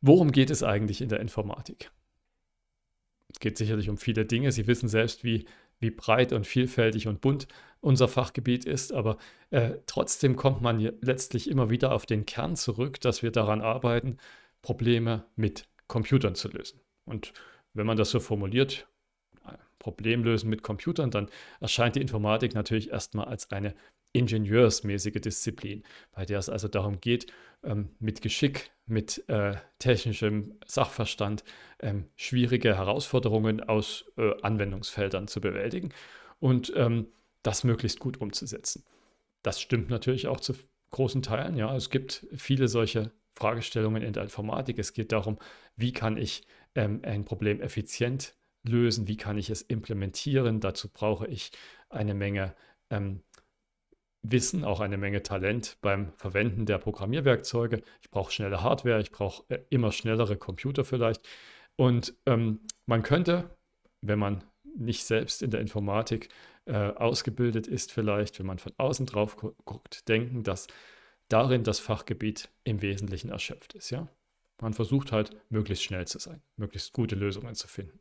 Worum geht es eigentlich in der Informatik? Es geht sicherlich um viele Dinge. Sie wissen selbst, wie, wie breit und vielfältig und bunt unser Fachgebiet ist, aber äh, trotzdem kommt man letztlich immer wieder auf den Kern zurück, dass wir daran arbeiten, Probleme mit Computern zu lösen. Und wenn man das so formuliert, äh, Problem lösen mit Computern, dann erscheint die Informatik natürlich erstmal als eine ingenieursmäßige Disziplin, bei der es also darum geht, ähm, mit Geschick mit äh, technischem Sachverstand ähm, schwierige Herausforderungen aus äh, Anwendungsfeldern zu bewältigen und ähm, das möglichst gut umzusetzen. Das stimmt natürlich auch zu großen Teilen. Ja, es gibt viele solche Fragestellungen in der Informatik. Es geht darum, wie kann ich ähm, ein Problem effizient lösen, wie kann ich es implementieren. Dazu brauche ich eine Menge ähm, Wissen, auch eine Menge Talent beim Verwenden der Programmierwerkzeuge. Ich brauche schnelle Hardware, ich brauche äh, immer schnellere Computer vielleicht. Und ähm, man könnte, wenn man nicht selbst in der Informatik äh, ausgebildet ist, vielleicht, wenn man von außen drauf guckt, denken, dass darin das Fachgebiet im Wesentlichen erschöpft ist. Ja? Man versucht halt, möglichst schnell zu sein, möglichst gute Lösungen zu finden.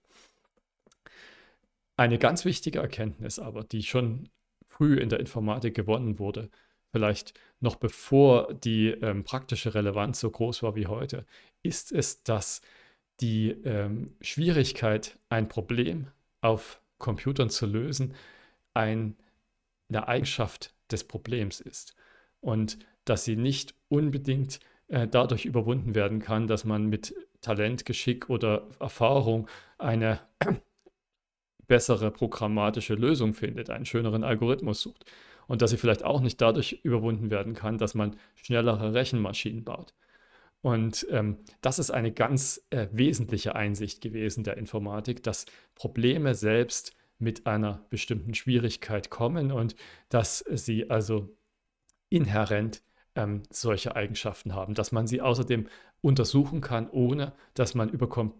Eine ganz wichtige Erkenntnis aber, die schon früh in der Informatik gewonnen wurde. Vielleicht noch bevor die ähm, praktische Relevanz so groß war wie heute, ist es, dass die ähm, Schwierigkeit, ein Problem auf Computern zu lösen, ein, eine Eigenschaft des Problems ist. Und dass sie nicht unbedingt äh, dadurch überwunden werden kann, dass man mit Talent, Geschick oder Erfahrung eine bessere programmatische Lösung findet, einen schöneren Algorithmus sucht. Und dass sie vielleicht auch nicht dadurch überwunden werden kann, dass man schnellere Rechenmaschinen baut. Und ähm, das ist eine ganz äh, wesentliche Einsicht gewesen der Informatik, dass Probleme selbst mit einer bestimmten Schwierigkeit kommen und dass sie also inhärent ähm, solche Eigenschaften haben, dass man sie außerdem untersuchen kann, ohne dass man über kom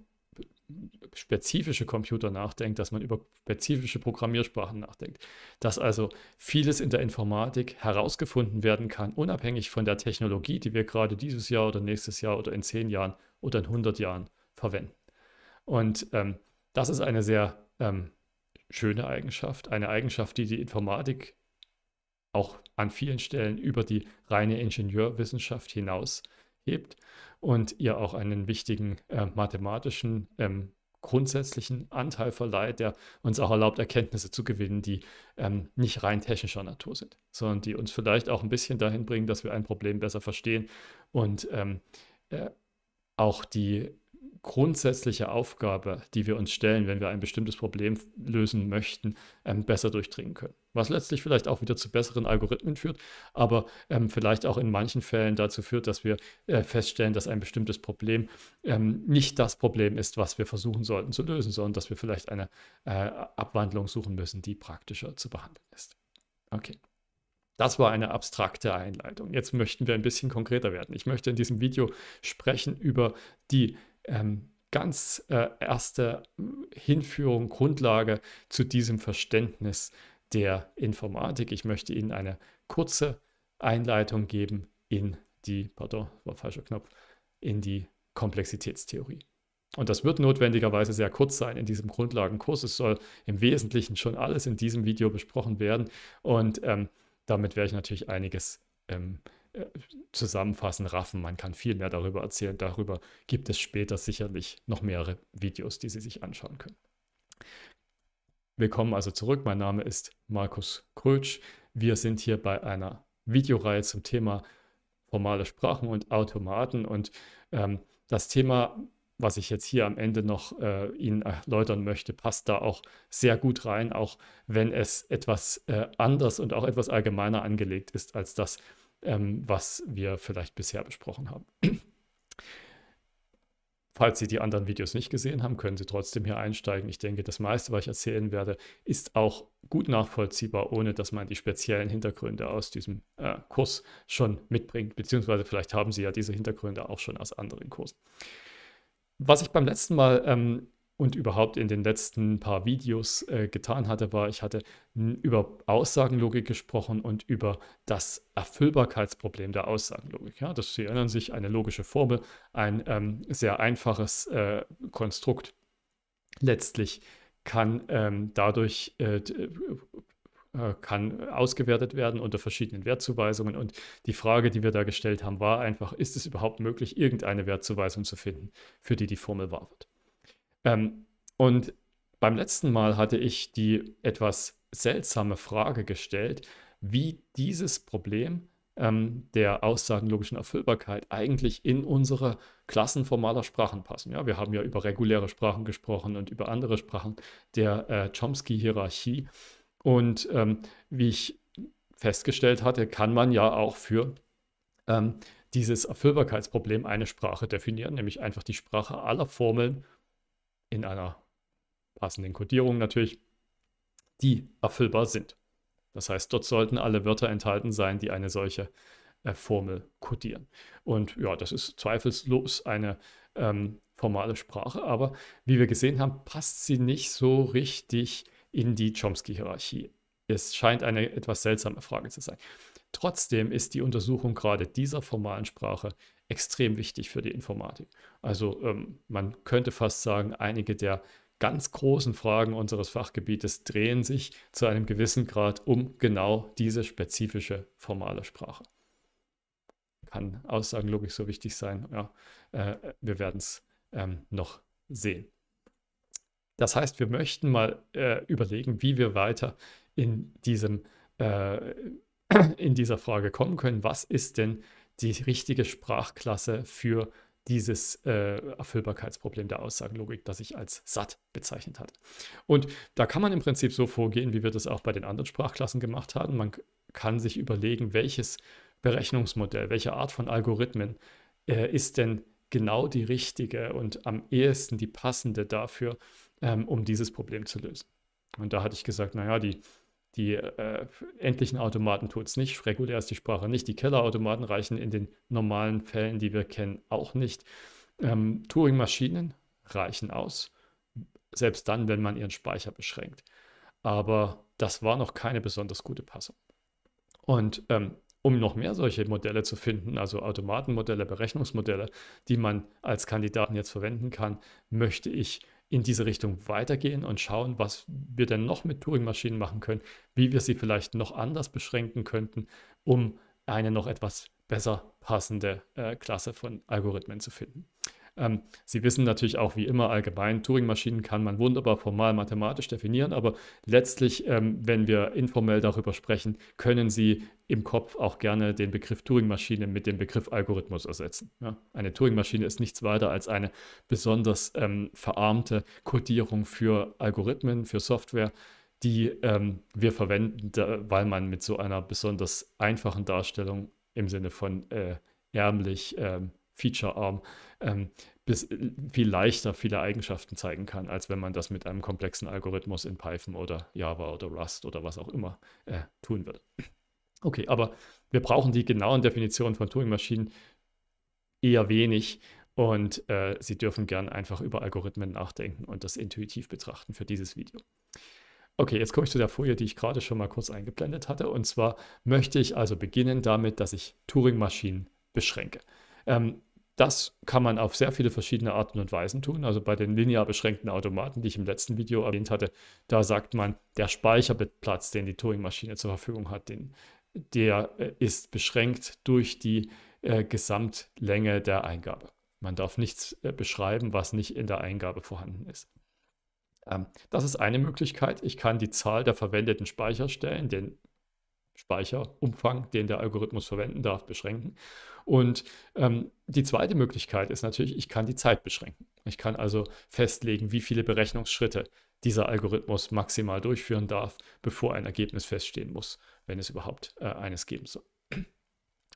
spezifische Computer nachdenkt, dass man über spezifische Programmiersprachen nachdenkt. Dass also vieles in der Informatik herausgefunden werden kann, unabhängig von der Technologie, die wir gerade dieses Jahr oder nächstes Jahr oder in zehn Jahren oder in 100 Jahren verwenden. Und ähm, das ist eine sehr ähm, schöne Eigenschaft, eine Eigenschaft, die die Informatik auch an vielen Stellen über die reine Ingenieurwissenschaft hinaus hebt und ihr auch einen wichtigen äh, mathematischen ähm, grundsätzlichen Anteil verleiht, der uns auch erlaubt, Erkenntnisse zu gewinnen, die ähm, nicht rein technischer Natur sind, sondern die uns vielleicht auch ein bisschen dahin bringen, dass wir ein Problem besser verstehen und ähm, äh, auch die grundsätzliche Aufgabe, die wir uns stellen, wenn wir ein bestimmtes Problem lösen möchten, ähm, besser durchdringen können was letztlich vielleicht auch wieder zu besseren Algorithmen führt, aber ähm, vielleicht auch in manchen Fällen dazu führt, dass wir äh, feststellen, dass ein bestimmtes Problem ähm, nicht das Problem ist, was wir versuchen sollten zu lösen, sondern dass wir vielleicht eine äh, Abwandlung suchen müssen, die praktischer zu behandeln ist. Okay. Das war eine abstrakte Einleitung. Jetzt möchten wir ein bisschen konkreter werden. Ich möchte in diesem Video sprechen über die ähm, ganz äh, erste hm, Hinführung, Grundlage zu diesem Verständnis der Informatik. Ich möchte Ihnen eine kurze Einleitung geben in die, pardon, war falscher Knopf, in die Komplexitätstheorie. Und das wird notwendigerweise sehr kurz sein in diesem Grundlagenkurs. Es soll im Wesentlichen schon alles in diesem Video besprochen werden. Und ähm, damit werde ich natürlich einiges ähm, äh, zusammenfassen, raffen. Man kann viel mehr darüber erzählen. Darüber gibt es später sicherlich noch mehrere Videos, die Sie sich anschauen können. Willkommen also zurück, mein Name ist Markus Krötsch. Wir sind hier bei einer Videoreihe zum Thema formale Sprachen und Automaten. Und ähm, das Thema, was ich jetzt hier am Ende noch äh, Ihnen erläutern möchte, passt da auch sehr gut rein, auch wenn es etwas äh, anders und auch etwas allgemeiner angelegt ist als das, ähm, was wir vielleicht bisher besprochen haben. Falls Sie die anderen Videos nicht gesehen haben, können Sie trotzdem hier einsteigen. Ich denke, das meiste, was ich erzählen werde, ist auch gut nachvollziehbar, ohne dass man die speziellen Hintergründe aus diesem äh, Kurs schon mitbringt. Beziehungsweise vielleicht haben Sie ja diese Hintergründe auch schon aus anderen Kursen. Was ich beim letzten Mal ähm, und überhaupt in den letzten paar Videos äh, getan hatte, war, ich hatte über Aussagenlogik gesprochen und über das Erfüllbarkeitsproblem der Aussagenlogik. Ja, das, Sie erinnern sich, eine logische Formel, ein ähm, sehr einfaches äh, Konstrukt. Letztlich kann ähm, dadurch äh, äh, kann ausgewertet werden unter verschiedenen Wertzuweisungen. Und die Frage, die wir da gestellt haben, war einfach, ist es überhaupt möglich, irgendeine Wertzuweisung zu finden, für die die Formel wahr wird? Ähm, und beim letzten Mal hatte ich die etwas seltsame Frage gestellt, wie dieses Problem ähm, der aussagenlogischen Erfüllbarkeit eigentlich in unsere Klassen formaler Sprachen passen. Ja, wir haben ja über reguläre Sprachen gesprochen und über andere Sprachen der äh, Chomsky-Hierarchie. Und ähm, wie ich festgestellt hatte, kann man ja auch für ähm, dieses Erfüllbarkeitsproblem eine Sprache definieren, nämlich einfach die Sprache aller Formeln in einer passenden Codierung natürlich, die erfüllbar sind. Das heißt, dort sollten alle Wörter enthalten sein, die eine solche äh, Formel codieren. Und ja, das ist zweifellos eine ähm, formale Sprache, aber wie wir gesehen haben, passt sie nicht so richtig in die Chomsky-Hierarchie. Es scheint eine etwas seltsame Frage zu sein. Trotzdem ist die Untersuchung gerade dieser formalen Sprache extrem wichtig für die Informatik. Also ähm, man könnte fast sagen, einige der ganz großen Fragen unseres Fachgebietes drehen sich zu einem gewissen Grad um genau diese spezifische formale Sprache. Kann Aussagenlogik so wichtig sein? Ja, äh, wir werden es ähm, noch sehen. Das heißt, wir möchten mal äh, überlegen, wie wir weiter in diesem äh, in dieser Frage kommen können, was ist denn die richtige Sprachklasse für dieses äh, Erfüllbarkeitsproblem der Aussagenlogik, das ich als satt bezeichnet hatte. Und da kann man im Prinzip so vorgehen, wie wir das auch bei den anderen Sprachklassen gemacht haben. Man kann sich überlegen, welches Berechnungsmodell, welche Art von Algorithmen äh, ist denn genau die richtige und am ehesten die passende dafür, ähm, um dieses Problem zu lösen. Und da hatte ich gesagt, naja, die die äh, endlichen Automaten tut es nicht, regulär ist die Sprache nicht. Die Kellerautomaten reichen in den normalen Fällen, die wir kennen, auch nicht. Ähm, Turing-Maschinen reichen aus, selbst dann, wenn man ihren Speicher beschränkt. Aber das war noch keine besonders gute Passung. Und ähm, um noch mehr solche Modelle zu finden, also Automatenmodelle, Berechnungsmodelle, die man als Kandidaten jetzt verwenden kann, möchte ich in diese Richtung weitergehen und schauen, was wir denn noch mit Turing-Maschinen machen können, wie wir sie vielleicht noch anders beschränken könnten, um eine noch etwas besser passende äh, Klasse von Algorithmen zu finden. Ähm, Sie wissen natürlich auch wie immer allgemein, Turing-Maschinen kann man wunderbar formal mathematisch definieren, aber letztlich, ähm, wenn wir informell darüber sprechen, können Sie im Kopf auch gerne den Begriff Turing-Maschine mit dem Begriff Algorithmus ersetzen. Ja? Eine Turing-Maschine ist nichts weiter als eine besonders ähm, verarmte Codierung für Algorithmen, für Software, die ähm, wir verwenden, da, weil man mit so einer besonders einfachen Darstellung im Sinne von äh, ärmlich ähm, featurearm, ähm, bis äh, viel leichter viele Eigenschaften zeigen kann, als wenn man das mit einem komplexen Algorithmus in Python oder Java oder Rust oder was auch immer äh, tun würde. Okay, aber wir brauchen die genauen Definitionen von Turing-Maschinen eher wenig und äh, Sie dürfen gern einfach über Algorithmen nachdenken und das intuitiv betrachten für dieses Video. Okay, jetzt komme ich zu der Folie, die ich gerade schon mal kurz eingeblendet hatte. Und zwar möchte ich also beginnen damit, dass ich Turing-Maschinen beschränke. Ähm, das kann man auf sehr viele verschiedene Arten und Weisen tun. Also bei den linear beschränkten Automaten, die ich im letzten Video erwähnt hatte, da sagt man, der Speicherplatz, den die Turing-Maschine zur Verfügung hat, den, der äh, ist beschränkt durch die äh, Gesamtlänge der Eingabe. Man darf nichts äh, beschreiben, was nicht in der Eingabe vorhanden ist. Ähm, das ist eine Möglichkeit. Ich kann die Zahl der verwendeten Speicherstellen, den Speicherumfang, den der Algorithmus verwenden darf, beschränken. Und ähm, die zweite Möglichkeit ist natürlich, ich kann die Zeit beschränken. Ich kann also festlegen, wie viele Berechnungsschritte dieser Algorithmus maximal durchführen darf, bevor ein Ergebnis feststehen muss, wenn es überhaupt äh, eines geben soll.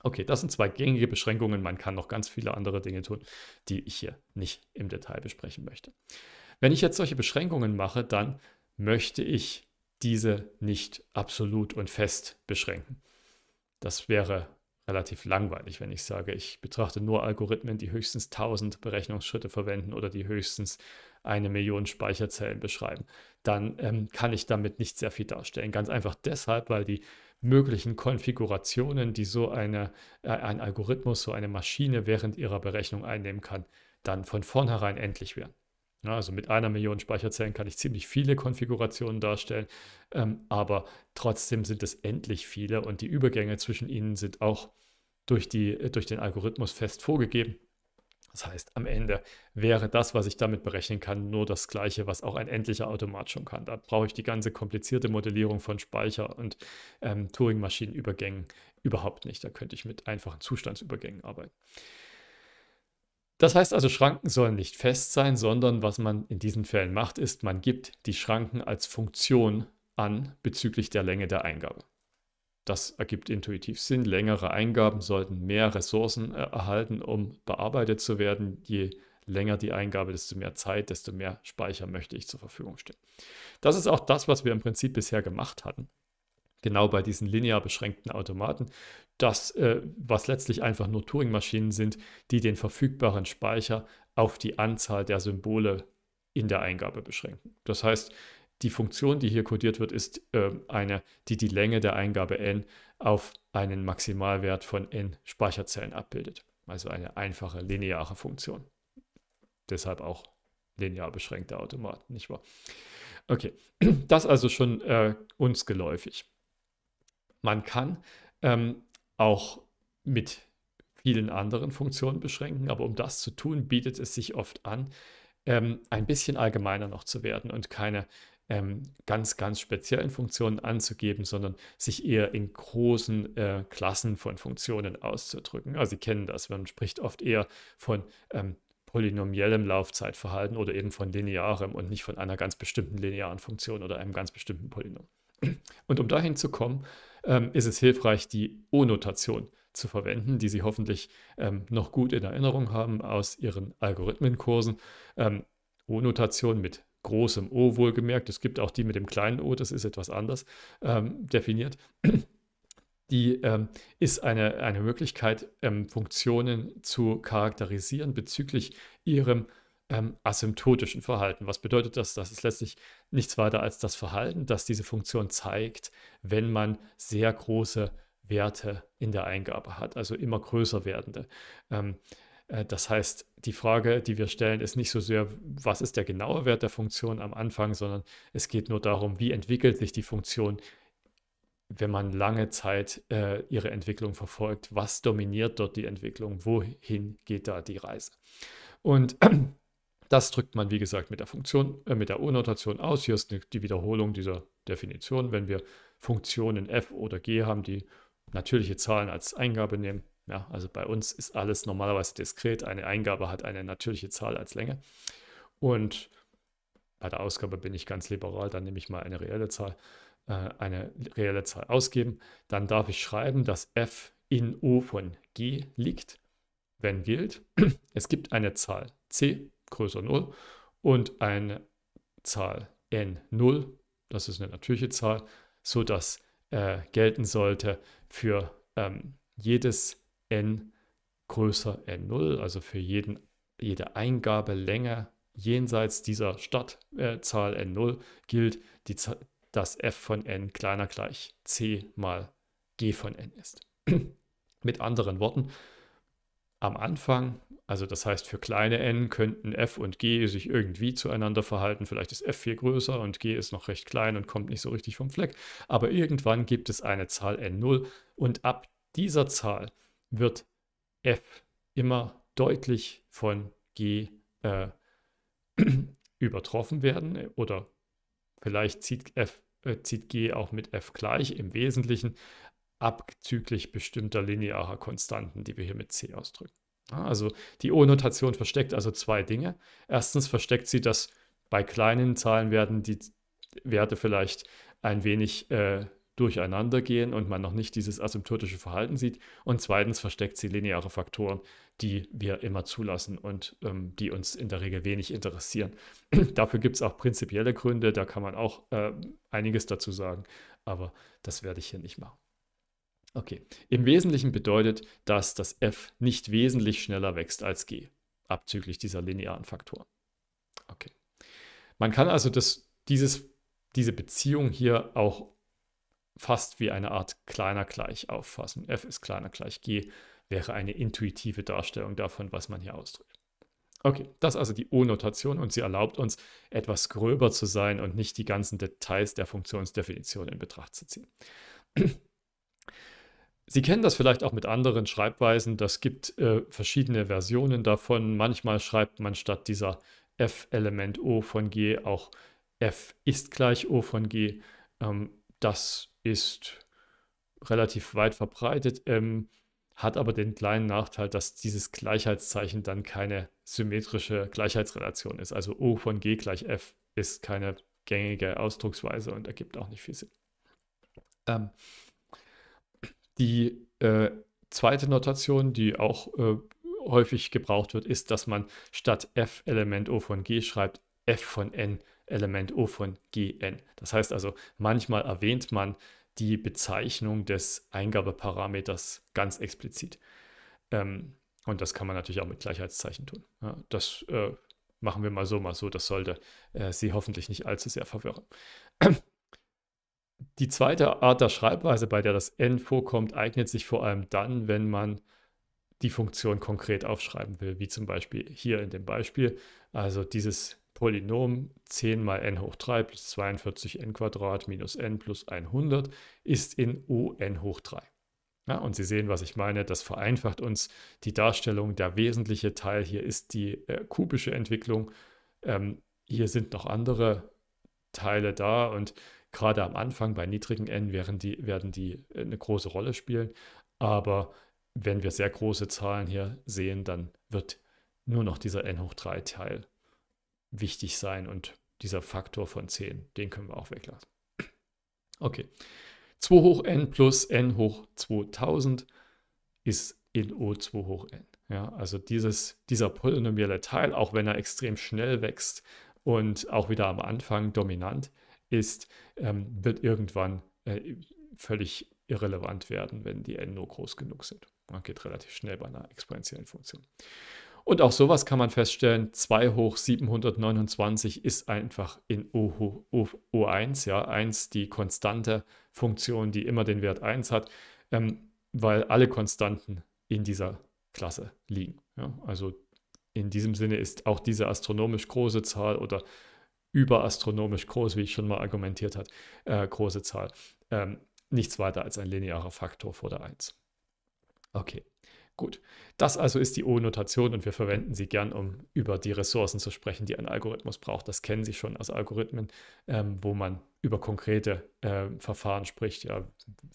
Okay, das sind zwei gängige Beschränkungen. Man kann noch ganz viele andere Dinge tun, die ich hier nicht im Detail besprechen möchte. Wenn ich jetzt solche Beschränkungen mache, dann möchte ich diese nicht absolut und fest beschränken. Das wäre relativ langweilig, wenn ich sage, ich betrachte nur Algorithmen, die höchstens 1000 Berechnungsschritte verwenden oder die höchstens eine Million Speicherzellen beschreiben. Dann ähm, kann ich damit nicht sehr viel darstellen. Ganz einfach deshalb, weil die möglichen Konfigurationen, die so eine, äh, ein Algorithmus, so eine Maschine während ihrer Berechnung einnehmen kann, dann von vornherein endlich werden. Ja, also mit einer Million Speicherzellen kann ich ziemlich viele Konfigurationen darstellen, ähm, aber trotzdem sind es endlich viele und die Übergänge zwischen ihnen sind auch durch, die, äh, durch den Algorithmus fest vorgegeben. Das heißt, am Ende wäre das, was ich damit berechnen kann, nur das gleiche, was auch ein endlicher Automat schon kann. Da brauche ich die ganze komplizierte Modellierung von Speicher und ähm, Turing-Maschinenübergängen überhaupt nicht. Da könnte ich mit einfachen Zustandsübergängen arbeiten. Das heißt also, Schranken sollen nicht fest sein, sondern was man in diesen Fällen macht, ist, man gibt die Schranken als Funktion an bezüglich der Länge der Eingabe. Das ergibt intuitiv Sinn. Längere Eingaben sollten mehr Ressourcen äh, erhalten, um bearbeitet zu werden. Je länger die Eingabe, desto mehr Zeit, desto mehr Speicher möchte ich zur Verfügung stellen. Das ist auch das, was wir im Prinzip bisher gemacht hatten. Genau bei diesen linear beschränkten Automaten das, äh, was letztlich einfach nur Turing-Maschinen sind, die den verfügbaren Speicher auf die Anzahl der Symbole in der Eingabe beschränken. Das heißt, die Funktion, die hier kodiert wird, ist äh, eine, die die Länge der Eingabe n auf einen Maximalwert von n Speicherzellen abbildet. Also eine einfache lineare Funktion. Deshalb auch linear beschränkter Automat, nicht wahr? Okay, das also schon äh, uns geläufig. Man kann ähm, auch mit vielen anderen Funktionen beschränken. Aber um das zu tun, bietet es sich oft an, ähm, ein bisschen allgemeiner noch zu werden und keine ähm, ganz, ganz speziellen Funktionen anzugeben, sondern sich eher in großen äh, Klassen von Funktionen auszudrücken. Also Sie kennen das, man spricht oft eher von ähm, polynomiellem Laufzeitverhalten oder eben von linearem und nicht von einer ganz bestimmten linearen Funktion oder einem ganz bestimmten Polynom. Und um dahin zu kommen, ähm, ist es hilfreich, die O-Notation zu verwenden, die Sie hoffentlich ähm, noch gut in Erinnerung haben aus Ihren Algorithmenkursen. Ähm, O-Notation mit großem O wohlgemerkt, es gibt auch die mit dem kleinen O, das ist etwas anders ähm, definiert. die ähm, ist eine, eine Möglichkeit, ähm, Funktionen zu charakterisieren bezüglich ihrem ähm, asymptotischen Verhalten. Was bedeutet das? Das ist letztlich nichts weiter als das Verhalten, das diese Funktion zeigt, wenn man sehr große Werte in der Eingabe hat, also immer größer werdende. Ähm, äh, das heißt, die Frage, die wir stellen, ist nicht so sehr, was ist der genaue Wert der Funktion am Anfang, sondern es geht nur darum, wie entwickelt sich die Funktion wenn man lange Zeit äh, ihre Entwicklung verfolgt, was dominiert dort die Entwicklung, wohin geht da die Reise. Und das drückt man, wie gesagt, mit der Funktion, äh, mit der O-Notation aus. Hier ist die Wiederholung dieser Definition. Wenn wir Funktionen f oder g haben, die natürliche Zahlen als Eingabe nehmen, ja, also bei uns ist alles normalerweise diskret. Eine Eingabe hat eine natürliche Zahl als Länge. Und bei der Ausgabe bin ich ganz liberal, dann nehme ich mal eine reelle Zahl, äh, eine reelle Zahl ausgeben. Dann darf ich schreiben, dass f in u von g liegt, wenn gilt, es gibt eine Zahl c größer 0 und eine Zahl n0, das ist eine natürliche Zahl, sodass äh, gelten sollte für ähm, jedes n größer n0, also für jeden, jede Eingabelänge jenseits dieser Stadtzahl äh, n0 gilt die, dass f von n kleiner gleich c mal g von n ist. Mit anderen Worten, am Anfang, also das heißt für kleine n könnten f und g sich irgendwie zueinander verhalten. Vielleicht ist f viel größer und g ist noch recht klein und kommt nicht so richtig vom Fleck. Aber irgendwann gibt es eine Zahl n0 und ab dieser Zahl wird f immer deutlich von g äh, übertroffen werden oder vielleicht zieht f äh, zieht g auch mit f gleich im Wesentlichen, abzüglich bestimmter linearer Konstanten, die wir hier mit c ausdrücken. Also die O-Notation versteckt also zwei Dinge. Erstens versteckt sie, dass bei kleinen Zahlen werden die Werte vielleicht ein wenig äh, durcheinander gehen und man noch nicht dieses asymptotische Verhalten sieht. Und zweitens versteckt sie lineare Faktoren, die wir immer zulassen und ähm, die uns in der Regel wenig interessieren. Dafür gibt es auch prinzipielle Gründe, da kann man auch äh, einiges dazu sagen, aber das werde ich hier nicht machen. Okay, im Wesentlichen bedeutet, dass das f nicht wesentlich schneller wächst als g, abzüglich dieser linearen Faktoren. Okay. Man kann also das, dieses, diese Beziehung hier auch fast wie eine Art kleiner gleich auffassen. f ist kleiner gleich g wäre eine intuitive Darstellung davon, was man hier ausdrückt. Okay, das ist also die O-Notation und sie erlaubt uns, etwas gröber zu sein und nicht die ganzen Details der Funktionsdefinition in Betracht zu ziehen. Sie kennen das vielleicht auch mit anderen Schreibweisen. Das gibt äh, verschiedene Versionen davon. Manchmal schreibt man statt dieser F-Element O von G auch F ist gleich O von G. Ähm, das ist relativ weit verbreitet, ähm, hat aber den kleinen Nachteil, dass dieses Gleichheitszeichen dann keine symmetrische Gleichheitsrelation ist. Also O von G gleich F ist keine gängige Ausdrucksweise und ergibt auch nicht viel Sinn. Ähm, die äh, zweite Notation, die auch äh, häufig gebraucht wird, ist, dass man statt f Element O von G schreibt f von n Element O von G n. Das heißt also, manchmal erwähnt man die Bezeichnung des Eingabeparameters ganz explizit. Ähm, und das kann man natürlich auch mit Gleichheitszeichen tun. Ja, das äh, machen wir mal so, mal so. Das sollte äh, Sie hoffentlich nicht allzu sehr verwirren. Die zweite Art der Schreibweise, bei der das n vorkommt, eignet sich vor allem dann, wenn man die Funktion konkret aufschreiben will, wie zum Beispiel hier in dem Beispiel. Also dieses Polynom 10 mal n hoch 3 plus 42 n Quadrat minus n plus 100 ist in un hoch 3. Ja, und Sie sehen, was ich meine. Das vereinfacht uns die Darstellung. Der wesentliche Teil hier ist die äh, kubische Entwicklung. Ähm, hier sind noch andere Teile da und Gerade am Anfang bei niedrigen N werden die, werden die äh, eine große Rolle spielen. Aber wenn wir sehr große Zahlen hier sehen, dann wird nur noch dieser n hoch 3 Teil wichtig sein und dieser Faktor von 10, den können wir auch weglassen. Okay, 2 hoch n plus n hoch 2000 ist in O2 hoch n. Ja, also dieses, dieser polynomielle Teil, auch wenn er extrem schnell wächst und auch wieder am Anfang dominant, ist, ähm, wird irgendwann äh, völlig irrelevant werden, wenn die n nur groß genug sind. Man geht relativ schnell bei einer exponentiellen Funktion. Und auch sowas kann man feststellen, 2 hoch 729 ist einfach in O, o, o 1 ja, 1 die konstante Funktion, die immer den Wert 1 hat, ähm, weil alle Konstanten in dieser Klasse liegen. Ja. Also in diesem Sinne ist auch diese astronomisch große Zahl oder überastronomisch groß, wie ich schon mal argumentiert habe, äh, große Zahl. Ähm, nichts weiter als ein linearer Faktor vor der 1. Okay, gut. Das also ist die O-Notation und wir verwenden sie gern, um über die Ressourcen zu sprechen, die ein Algorithmus braucht. Das kennen Sie schon aus Algorithmen, ähm, wo man über konkrete äh, Verfahren spricht, ja,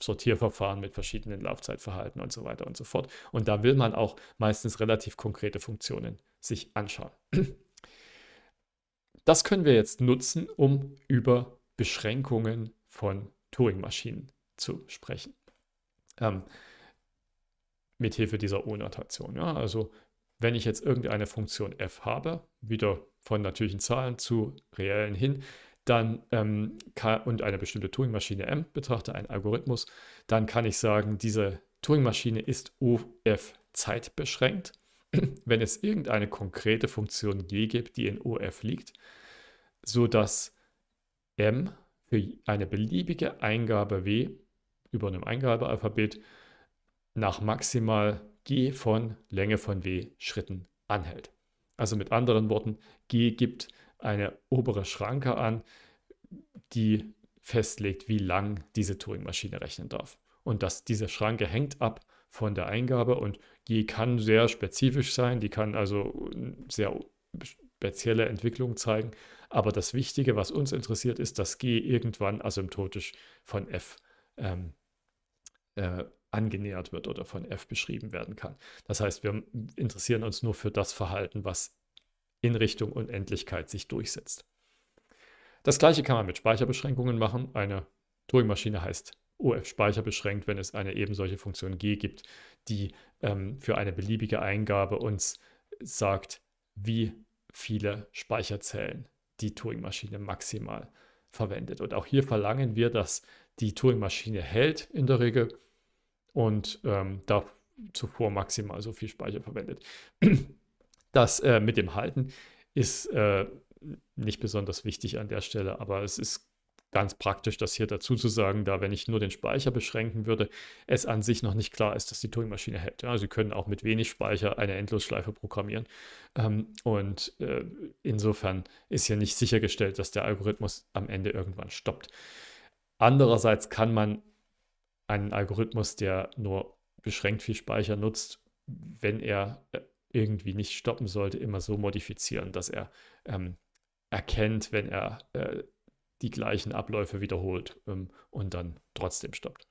Sortierverfahren mit verschiedenen Laufzeitverhalten und so weiter und so fort. Und da will man auch meistens relativ konkrete Funktionen sich anschauen. Das können wir jetzt nutzen, um über Beschränkungen von Turing-Maschinen zu sprechen. Ähm, mithilfe dieser O-Notation. Ja? Also wenn ich jetzt irgendeine Funktion f habe, wieder von natürlichen Zahlen zu reellen hin, dann ähm, kann, und eine bestimmte Turing-Maschine m betrachte, einen Algorithmus, dann kann ich sagen, diese Turing-Maschine ist of zeitbeschränkt. wenn es irgendeine konkrete Funktion g gibt, die in OF liegt, sodass m für eine beliebige Eingabe w über einem Eingabealphabet nach maximal g von Länge von w Schritten anhält. Also mit anderen Worten, g gibt eine obere Schranke an, die festlegt, wie lang diese Turing-Maschine rechnen darf. Und dass diese Schranke hängt ab von der Eingabe und die kann sehr spezifisch sein, die kann also äh, sehr spezielle Entwicklung zeigen. Aber das Wichtige, was uns interessiert, ist, dass G irgendwann asymptotisch von F ähm, äh, angenähert wird oder von F beschrieben werden kann. Das heißt, wir interessieren uns nur für das Verhalten, was in Richtung Unendlichkeit sich durchsetzt. Das gleiche kann man mit Speicherbeschränkungen machen. Eine Turing-Maschine heißt OF-Speicher beschränkt, wenn es eine eben solche Funktion g gibt, die ähm, für eine beliebige Eingabe uns sagt, wie viele Speicherzellen die Turing-Maschine maximal verwendet. Und auch hier verlangen wir, dass die Turing-Maschine hält in der Regel und ähm, da zuvor maximal so viel Speicher verwendet. Das äh, mit dem Halten ist äh, nicht besonders wichtig an der Stelle, aber es ist ganz praktisch, das hier dazu zu sagen, da wenn ich nur den Speicher beschränken würde, es an sich noch nicht klar ist, dass die Turing-Maschine hält. Ja, Sie können auch mit wenig Speicher eine Endlosschleife programmieren. Ähm, und äh, insofern ist hier nicht sichergestellt, dass der Algorithmus am Ende irgendwann stoppt. Andererseits kann man einen Algorithmus, der nur beschränkt viel Speicher nutzt, wenn er äh, irgendwie nicht stoppen sollte, immer so modifizieren, dass er ähm, erkennt, wenn er äh, die gleichen Abläufe wiederholt ähm, und dann trotzdem stoppt.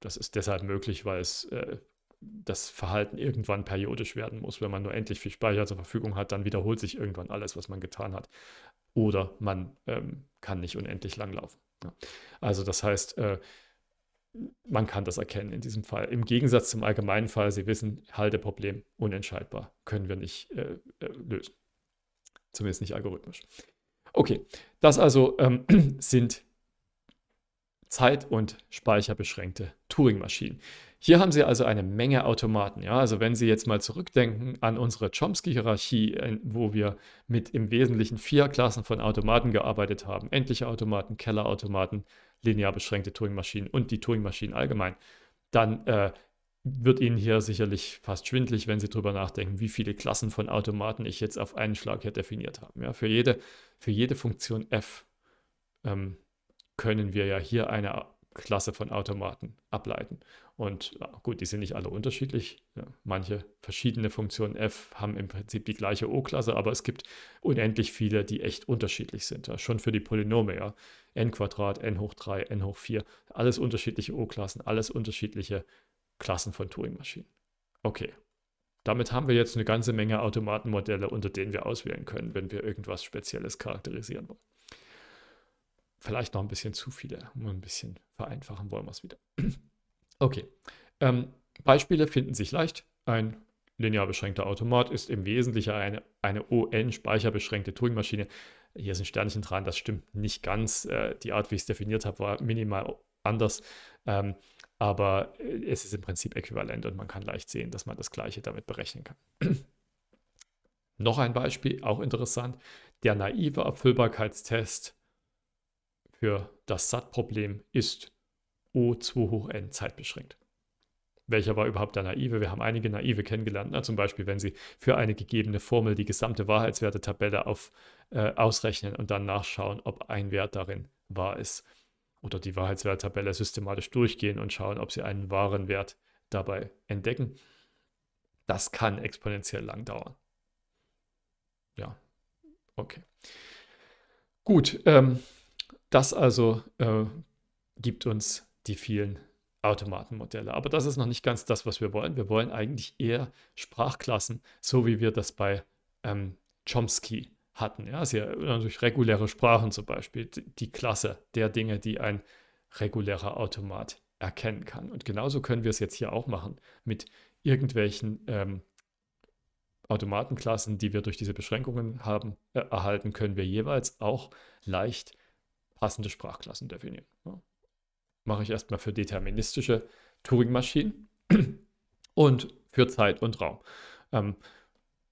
Das ist deshalb möglich, weil es äh, das Verhalten irgendwann periodisch werden muss. Wenn man nur endlich viel Speicher zur Verfügung hat, dann wiederholt sich irgendwann alles, was man getan hat. Oder man ähm, kann nicht unendlich lang laufen. Ja. Also das heißt, äh, man kann das erkennen in diesem Fall. Im Gegensatz zum allgemeinen Fall, Sie wissen, Halteproblem unentscheidbar, können wir nicht äh, äh lösen. Zumindest nicht algorithmisch. Okay, das also ähm, sind zeit- und speicherbeschränkte Turing-Maschinen. Hier haben Sie also eine Menge Automaten. Ja? Also wenn Sie jetzt mal zurückdenken an unsere Chomsky-Hierarchie, wo wir mit im Wesentlichen vier Klassen von Automaten gearbeitet haben. Endliche Automaten, Kellerautomaten, linear beschränkte Turing-Maschinen und die Turing-Maschinen allgemein. Dann äh, wird Ihnen hier sicherlich fast schwindlig, wenn Sie darüber nachdenken, wie viele Klassen von Automaten ich jetzt auf einen Schlag hier definiert habe. Ja, für, jede, für jede Funktion f ähm, können wir ja hier eine Klasse von Automaten ableiten. Und ja, gut, die sind nicht alle unterschiedlich. Ja, manche verschiedene Funktionen f haben im Prinzip die gleiche O-Klasse, aber es gibt unendlich viele, die echt unterschiedlich sind. Ja, schon für die Polynome, ja. n Quadrat, n hoch 3, n hoch 4, alles unterschiedliche O-Klassen, alles unterschiedliche Klassen von Turing-Maschinen. Okay. Damit haben wir jetzt eine ganze Menge Automatenmodelle, unter denen wir auswählen können, wenn wir irgendwas Spezielles charakterisieren wollen. Vielleicht noch ein bisschen zu viele, nur ein bisschen vereinfachen wollen wir es wieder. Okay. Ähm, Beispiele finden sich leicht. Ein linear beschränkter Automat ist im Wesentlichen eine, eine ON-speicherbeschränkte Turing-Maschine. Hier ist ein Sternchen dran, das stimmt nicht ganz. Äh, die Art, wie ich es definiert habe, war minimal anders. Ähm, aber äh, es ist im Prinzip äquivalent und man kann leicht sehen, dass man das Gleiche damit berechnen kann. Noch ein Beispiel, auch interessant, der naive Erfüllbarkeitstest für das SAT-Problem ist O2 hoch n zeitbeschränkt. Welcher war überhaupt der naive? Wir haben einige naive kennengelernt, na, zum Beispiel, wenn sie für eine gegebene Formel die gesamte Wahrheitswertetabelle auf, äh, ausrechnen und dann nachschauen, ob ein Wert darin wahr ist oder die Wahrheitswerttabelle systematisch durchgehen und schauen, ob sie einen wahren Wert dabei entdecken. Das kann exponentiell lang dauern. Ja, okay. Gut, ähm, das also äh, gibt uns die vielen Automatenmodelle. Aber das ist noch nicht ganz das, was wir wollen. Wir wollen eigentlich eher Sprachklassen, so wie wir das bei ähm, Chomsky hatten. Ja, sehr, durch reguläre Sprachen zum Beispiel, die Klasse der Dinge, die ein regulärer Automat erkennen kann. Und genauso können wir es jetzt hier auch machen mit irgendwelchen ähm, Automatenklassen, die wir durch diese Beschränkungen haben, äh, erhalten, können wir jeweils auch leicht passende Sprachklassen definieren. Ja. Mache ich erstmal für deterministische Turing-Maschinen und für Zeit und Raum. Ähm,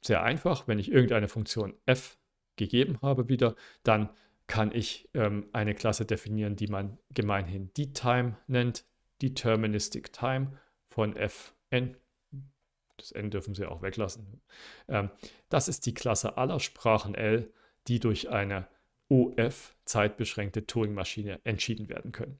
sehr einfach, wenn ich irgendeine Funktion f gegeben habe wieder, dann kann ich ähm, eine Klasse definieren, die man gemeinhin DTime nennt, Deterministic Time von Fn. Das n dürfen Sie auch weglassen. Ähm, das ist die Klasse aller Sprachen L, die durch eine OF zeitbeschränkte Turing-Maschine entschieden werden können.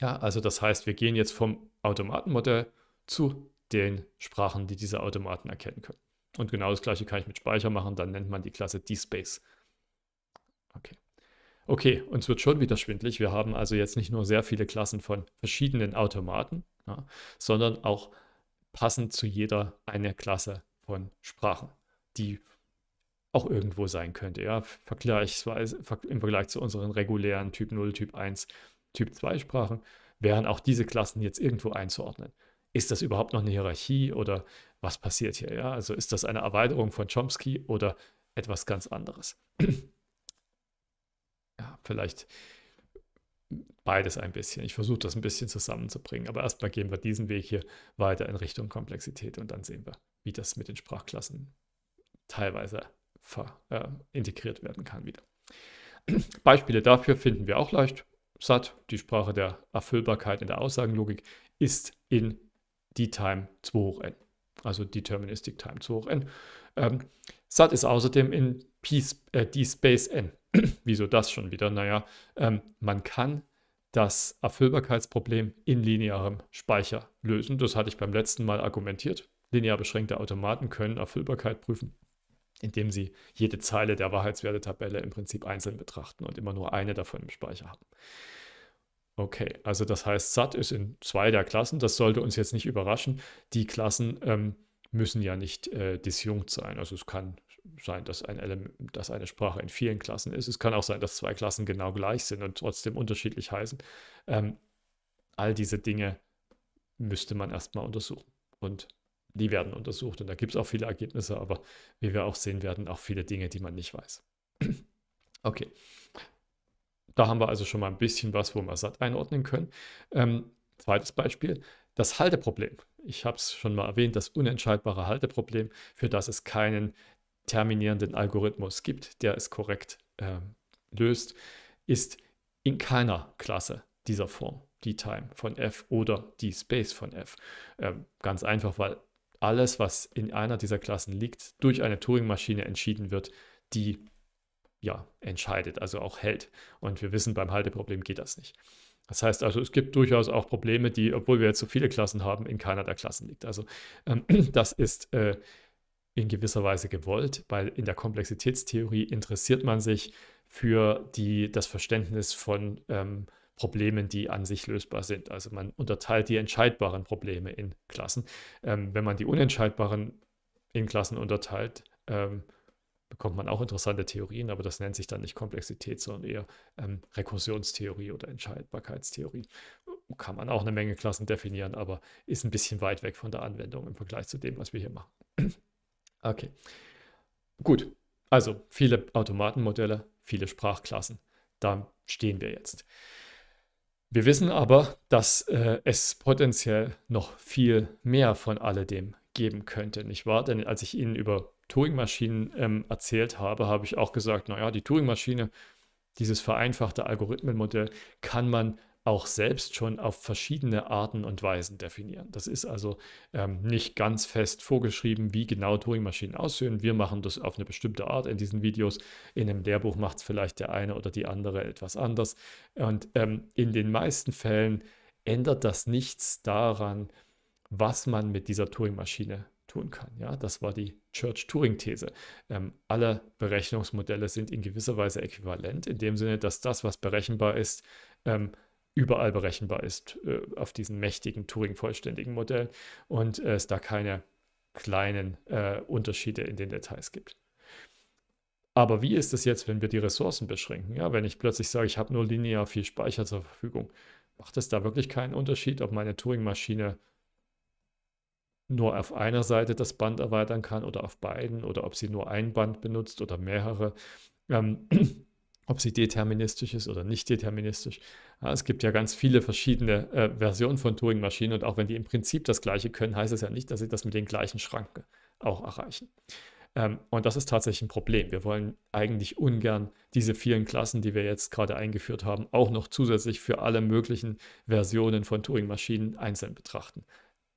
Ja, also das heißt, wir gehen jetzt vom Automatenmodell zu den Sprachen, die diese Automaten erkennen können. Und genau das gleiche kann ich mit Speicher machen, dann nennt man die Klasse dspace. Okay. Okay, uns wird schon wieder schwindlig. Wir haben also jetzt nicht nur sehr viele Klassen von verschiedenen Automaten, ja, sondern auch passend zu jeder eine Klasse von Sprachen, die auch irgendwo sein könnte. Ja, vergleichsweise im Vergleich zu unseren regulären Typ 0, Typ 1, Typ 2 Sprachen wären auch diese Klassen jetzt irgendwo einzuordnen ist das überhaupt noch eine Hierarchie oder was passiert hier? Ja? Also ist das eine Erweiterung von Chomsky oder etwas ganz anderes? ja, vielleicht beides ein bisschen. Ich versuche das ein bisschen zusammenzubringen, aber erstmal gehen wir diesen Weg hier weiter in Richtung Komplexität und dann sehen wir, wie das mit den Sprachklassen teilweise ver, äh, integriert werden kann wieder. Beispiele dafür finden wir auch leicht satt. Die Sprache der Erfüllbarkeit in der Aussagenlogik ist in die Time 2 hoch n, also Deterministic Time 2 hoch n. Ähm, Sat ist außerdem in P, äh, D Space n. Wieso das schon wieder? Naja, ähm, man kann das Erfüllbarkeitsproblem in linearem Speicher lösen. Das hatte ich beim letzten Mal argumentiert. Linear beschränkte Automaten können Erfüllbarkeit prüfen, indem sie jede Zeile der Wahrheitswertetabelle im Prinzip einzeln betrachten und immer nur eine davon im Speicher haben. Okay, also das heißt, SAT ist in zwei der Klassen, das sollte uns jetzt nicht überraschen. Die Klassen ähm, müssen ja nicht äh, disjunkt sein. Also es kann sein, dass, ein Element, dass eine Sprache in vielen Klassen ist. Es kann auch sein, dass zwei Klassen genau gleich sind und trotzdem unterschiedlich heißen. Ähm, all diese Dinge müsste man erstmal untersuchen. Und die werden untersucht. Und da gibt es auch viele Ergebnisse, aber wie wir auch sehen werden, auch viele Dinge, die man nicht weiß. okay. Da haben wir also schon mal ein bisschen was, wo wir satt einordnen können. Ähm, zweites Beispiel, das Halteproblem. Ich habe es schon mal erwähnt, das unentscheidbare Halteproblem, für das es keinen terminierenden Algorithmus gibt, der es korrekt äh, löst, ist in keiner Klasse dieser Form die Time von f oder die Space von f. Ähm, ganz einfach, weil alles, was in einer dieser Klassen liegt, durch eine Turing-Maschine entschieden wird, die ja, entscheidet, also auch hält. Und wir wissen, beim Halteproblem geht das nicht. Das heißt also, es gibt durchaus auch Probleme, die, obwohl wir jetzt so viele Klassen haben, in keiner der Klassen liegt. Also ähm, das ist äh, in gewisser Weise gewollt, weil in der Komplexitätstheorie interessiert man sich für die, das Verständnis von ähm, Problemen, die an sich lösbar sind. Also man unterteilt die entscheidbaren Probleme in Klassen. Ähm, wenn man die unentscheidbaren in Klassen unterteilt, ähm, bekommt man auch interessante Theorien, aber das nennt sich dann nicht Komplexität, sondern eher ähm, Rekursionstheorie oder Entscheidbarkeitstheorie. Kann man auch eine Menge Klassen definieren, aber ist ein bisschen weit weg von der Anwendung im Vergleich zu dem, was wir hier machen. okay. Gut, also viele Automatenmodelle, viele Sprachklassen. Da stehen wir jetzt. Wir wissen aber, dass äh, es potenziell noch viel mehr von alledem geben könnte, nicht wahr? Denn als ich Ihnen über Turing-Maschinen ähm, erzählt habe, habe ich auch gesagt, naja, die Turing-Maschine, dieses vereinfachte Algorithmenmodell, kann man auch selbst schon auf verschiedene Arten und Weisen definieren. Das ist also ähm, nicht ganz fest vorgeschrieben, wie genau Turing-Maschinen aussehen. Wir machen das auf eine bestimmte Art in diesen Videos. In einem Lehrbuch macht es vielleicht der eine oder die andere etwas anders. Und ähm, in den meisten Fällen ändert das nichts daran, was man mit dieser Turing-Maschine tun kann. Ja, das war die Church-Turing-These. Ähm, alle Berechnungsmodelle sind in gewisser Weise äquivalent, in dem Sinne, dass das, was berechenbar ist, ähm, überall berechenbar ist äh, auf diesen mächtigen Turing-vollständigen Modellen und äh, es da keine kleinen äh, Unterschiede in den Details gibt. Aber wie ist es jetzt, wenn wir die Ressourcen beschränken? Ja, wenn ich plötzlich sage, ich habe nur linear viel Speicher zur Verfügung, macht es da wirklich keinen Unterschied, ob meine Turing-Maschine nur auf einer Seite das Band erweitern kann oder auf beiden oder ob sie nur ein Band benutzt oder mehrere, ähm, ob sie deterministisch ist oder nicht deterministisch. Ja, es gibt ja ganz viele verschiedene äh, Versionen von Turing-Maschinen und auch wenn die im Prinzip das gleiche können, heißt es ja nicht, dass sie das mit den gleichen Schranken auch erreichen. Ähm, und das ist tatsächlich ein Problem. Wir wollen eigentlich ungern diese vielen Klassen, die wir jetzt gerade eingeführt haben, auch noch zusätzlich für alle möglichen Versionen von Turing-Maschinen einzeln betrachten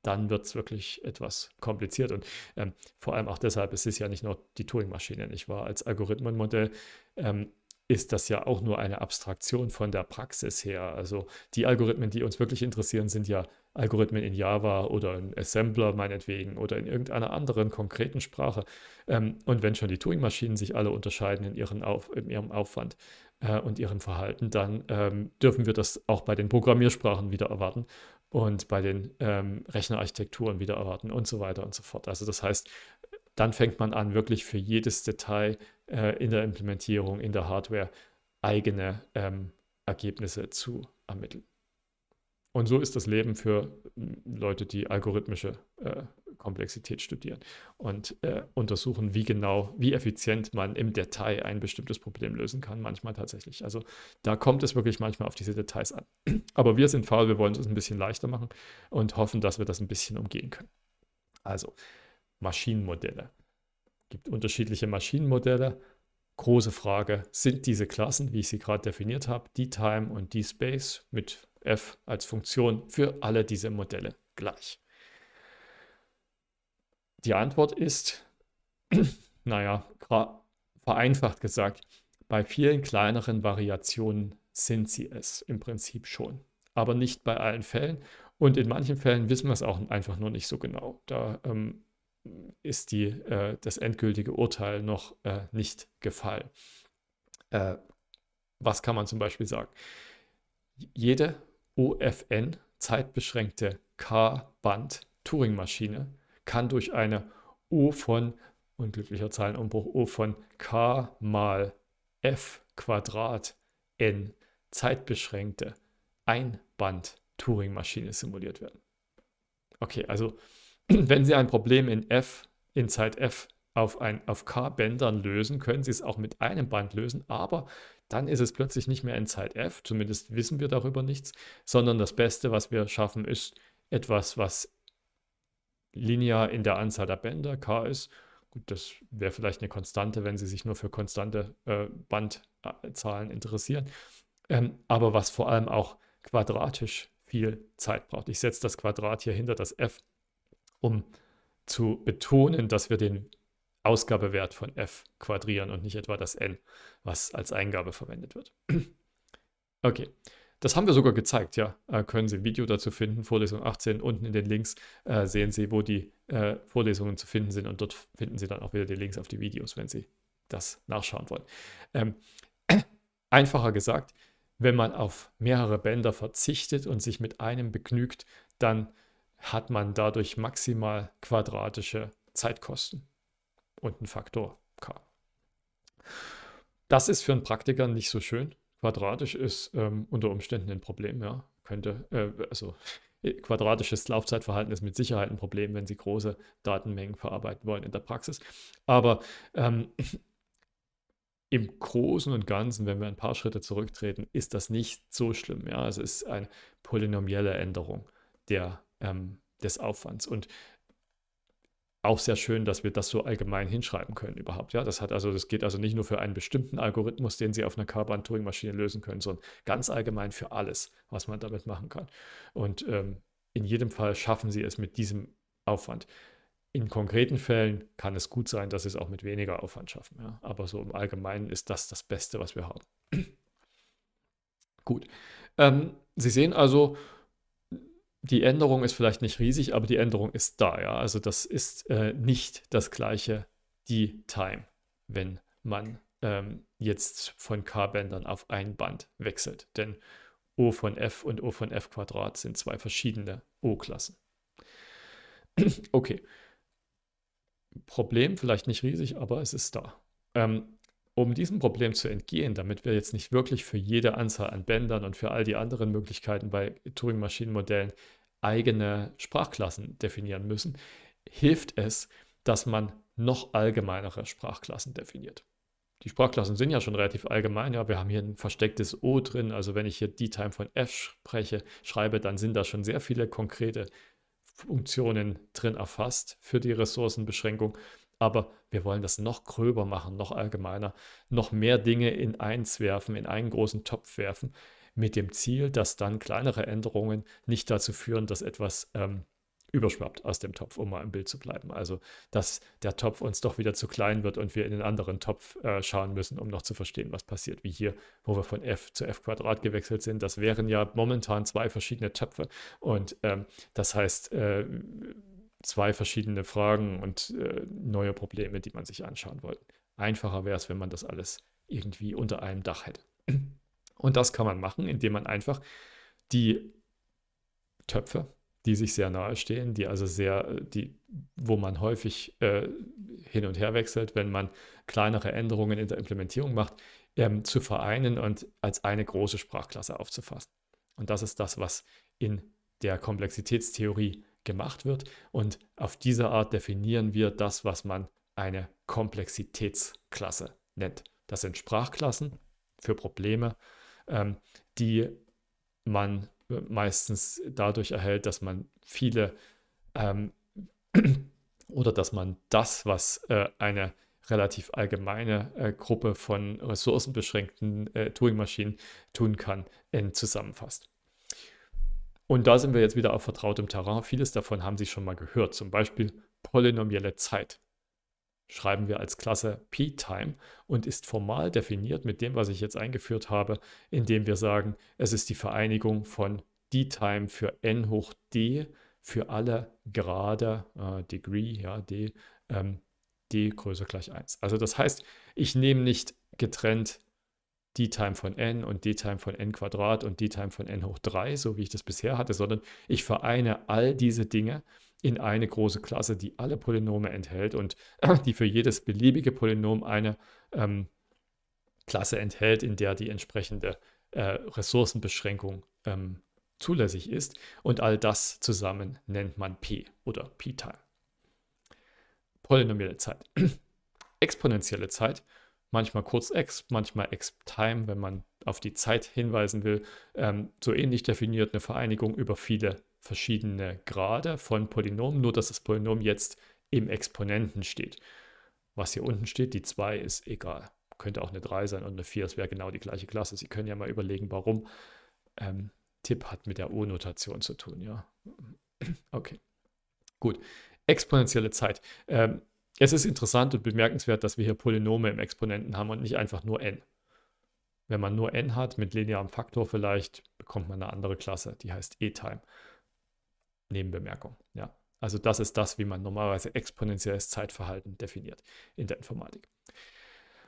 dann wird es wirklich etwas kompliziert. Und ähm, vor allem auch deshalb, es ist ja nicht nur die Turing-Maschine, nicht wahr? Als Algorithmenmodell ähm, ist das ja auch nur eine Abstraktion von der Praxis her. Also die Algorithmen, die uns wirklich interessieren, sind ja Algorithmen in Java oder in Assembler meinetwegen oder in irgendeiner anderen konkreten Sprache. Ähm, und wenn schon die Turing-Maschinen sich alle unterscheiden in, ihren Auf, in ihrem Aufwand äh, und ihrem Verhalten, dann ähm, dürfen wir das auch bei den Programmiersprachen wieder erwarten und bei den ähm, Rechnerarchitekturen wieder erwarten und so weiter und so fort. Also das heißt, dann fängt man an, wirklich für jedes Detail äh, in der Implementierung, in der Hardware eigene ähm, Ergebnisse zu ermitteln. Und so ist das Leben für äh, Leute, die algorithmische äh, Komplexität studieren und äh, untersuchen, wie genau, wie effizient man im Detail ein bestimmtes Problem lösen kann, manchmal tatsächlich. Also da kommt es wirklich manchmal auf diese Details an. Aber wir sind faul, wir wollen es ein bisschen leichter machen und hoffen, dass wir das ein bisschen umgehen können. Also Maschinenmodelle. Es gibt unterschiedliche Maschinenmodelle. Große Frage, sind diese Klassen, wie ich sie gerade definiert habe, die Time und die Space mit f als Funktion für alle diese Modelle gleich? Die Antwort ist, naja, vereinfacht gesagt, bei vielen kleineren Variationen sind sie es im Prinzip schon, aber nicht bei allen Fällen. Und in manchen Fällen wissen wir es auch einfach nur nicht so genau. Da ähm, ist die, äh, das endgültige Urteil noch äh, nicht gefallen. Äh, was kann man zum Beispiel sagen? Jede OFN zeitbeschränkte K-Band-Turing-Maschine kann durch eine O von unglücklicher Zahlenumbruch O von K mal F Quadrat N zeitbeschränkte Einband-Turing-Maschine simuliert werden. Okay, also wenn Sie ein Problem in F, in Zeit F auf, ein, auf K-Bändern lösen, können Sie es auch mit einem Band lösen, aber dann ist es plötzlich nicht mehr in Zeit F, zumindest wissen wir darüber nichts, sondern das Beste, was wir schaffen, ist etwas, was linear in der Anzahl der Bänder k ist. Gut, das wäre vielleicht eine Konstante, wenn Sie sich nur für konstante äh, Bandzahlen interessieren, ähm, aber was vor allem auch quadratisch viel Zeit braucht. Ich setze das Quadrat hier hinter das F, um zu betonen, dass wir den Ausgabewert von f quadrieren und nicht etwa das n, was als Eingabe verwendet wird. okay. Das haben wir sogar gezeigt, ja. Äh, können Sie ein Video dazu finden, Vorlesung 18. Unten in den Links äh, sehen Sie, wo die äh, Vorlesungen zu finden sind und dort finden Sie dann auch wieder die Links auf die Videos, wenn Sie das nachschauen wollen. Ähm, einfacher gesagt, wenn man auf mehrere Bänder verzichtet und sich mit einem begnügt, dann hat man dadurch maximal quadratische Zeitkosten und ein Faktor k. Das ist für einen Praktiker nicht so schön. Quadratisch ist ähm, unter Umständen ein Problem, ja. Könnte, äh, also äh, quadratisches Laufzeitverhalten ist mit Sicherheit ein Problem, wenn Sie große Datenmengen verarbeiten wollen in der Praxis. Aber ähm, im Großen und Ganzen, wenn wir ein paar Schritte zurücktreten, ist das nicht so schlimm. Ja? Es ist eine polynomielle Änderung der, ähm, des Aufwands. Und auch sehr schön, dass wir das so allgemein hinschreiben können überhaupt. Ja, das hat also, das geht also nicht nur für einen bestimmten Algorithmus, den Sie auf einer Carbon-Turing-Maschine lösen können, sondern ganz allgemein für alles, was man damit machen kann. Und ähm, in jedem Fall schaffen Sie es mit diesem Aufwand. In konkreten Fällen kann es gut sein, dass Sie es auch mit weniger Aufwand schaffen. Ja? Aber so im Allgemeinen ist das das Beste, was wir haben. gut. Ähm, Sie sehen also, die Änderung ist vielleicht nicht riesig, aber die Änderung ist da, ja. Also das ist äh, nicht das gleiche die Time, wenn man ähm, jetzt von K-Bändern auf ein Band wechselt. Denn O von F und O von F Quadrat sind zwei verschiedene O-Klassen. okay. Problem, vielleicht nicht riesig, aber es ist da. Ähm, um diesem Problem zu entgehen, damit wir jetzt nicht wirklich für jede Anzahl an Bändern und für all die anderen Möglichkeiten bei Turing-Maschinenmodellen eigene Sprachklassen definieren müssen, hilft es, dass man noch allgemeinere Sprachklassen definiert. Die Sprachklassen sind ja schon relativ allgemein, ja, wir haben hier ein verstecktes O drin, also wenn ich hier die Time von F spreche, schreibe, dann sind da schon sehr viele konkrete Funktionen drin erfasst für die Ressourcenbeschränkung. Aber wir wollen das noch gröber machen, noch allgemeiner, noch mehr Dinge in eins werfen, in einen großen Topf werfen, mit dem Ziel, dass dann kleinere Änderungen nicht dazu führen, dass etwas ähm, überschwappt aus dem Topf, um mal im Bild zu bleiben. Also, dass der Topf uns doch wieder zu klein wird und wir in den anderen Topf äh, schauen müssen, um noch zu verstehen, was passiert. Wie hier, wo wir von f zu f Quadrat gewechselt sind. Das wären ja momentan zwei verschiedene Töpfe. Und ähm, das heißt, äh, zwei verschiedene Fragen und äh, neue Probleme, die man sich anschauen wollte. Einfacher wäre es, wenn man das alles irgendwie unter einem Dach hätte. Und das kann man machen, indem man einfach die Töpfe, die sich sehr nahe stehen, die also sehr, die, wo man häufig äh, hin und her wechselt, wenn man kleinere Änderungen in der Implementierung macht, ähm, zu vereinen und als eine große Sprachklasse aufzufassen. Und das ist das, was in der Komplexitätstheorie gemacht wird. Und auf diese Art definieren wir das, was man eine Komplexitätsklasse nennt. Das sind Sprachklassen für Probleme, ähm, die man äh, meistens dadurch erhält, dass man viele ähm, oder dass man das, was äh, eine relativ allgemeine äh, Gruppe von ressourcenbeschränkten äh, Turing-Maschinen tun kann, in zusammenfasst. Und da sind wir jetzt wieder auf vertrautem Terrain. Vieles davon haben Sie schon mal gehört, zum Beispiel polynomielle Zeit schreiben wir als Klasse p-Time und ist formal definiert mit dem, was ich jetzt eingeführt habe, indem wir sagen, es ist die Vereinigung von d-Time für n hoch d für alle Grade, äh, Degree, ja, d, ähm, d größer gleich 1. Also das heißt, ich nehme nicht getrennt d-Time von n und d-Time von n Quadrat und d-Time von n hoch 3, so wie ich das bisher hatte, sondern ich vereine all diese Dinge in eine große Klasse, die alle Polynome enthält und die für jedes beliebige Polynom eine ähm, Klasse enthält, in der die entsprechende äh, Ressourcenbeschränkung ähm, zulässig ist. Und all das zusammen nennt man P oder P-Time. Polynomielle Zeit. Exponentielle Zeit, manchmal kurz X, manchmal x time wenn man auf die Zeit hinweisen will, ähm, so ähnlich definiert eine Vereinigung über viele verschiedene Grade von Polynomen, nur dass das Polynom jetzt im Exponenten steht. Was hier unten steht, die 2 ist egal. Könnte auch eine 3 sein und eine 4, es wäre genau die gleiche Klasse. Sie können ja mal überlegen, warum ähm, Tipp hat mit der O-Notation zu tun. Ja, okay, gut. Exponentielle Zeit. Ähm, es ist interessant und bemerkenswert, dass wir hier Polynome im Exponenten haben und nicht einfach nur n. Wenn man nur n hat, mit linearem Faktor vielleicht, bekommt man eine andere Klasse, die heißt e-Time. Nebenbemerkung. Ja. Also das ist das, wie man normalerweise exponentielles Zeitverhalten definiert in der Informatik.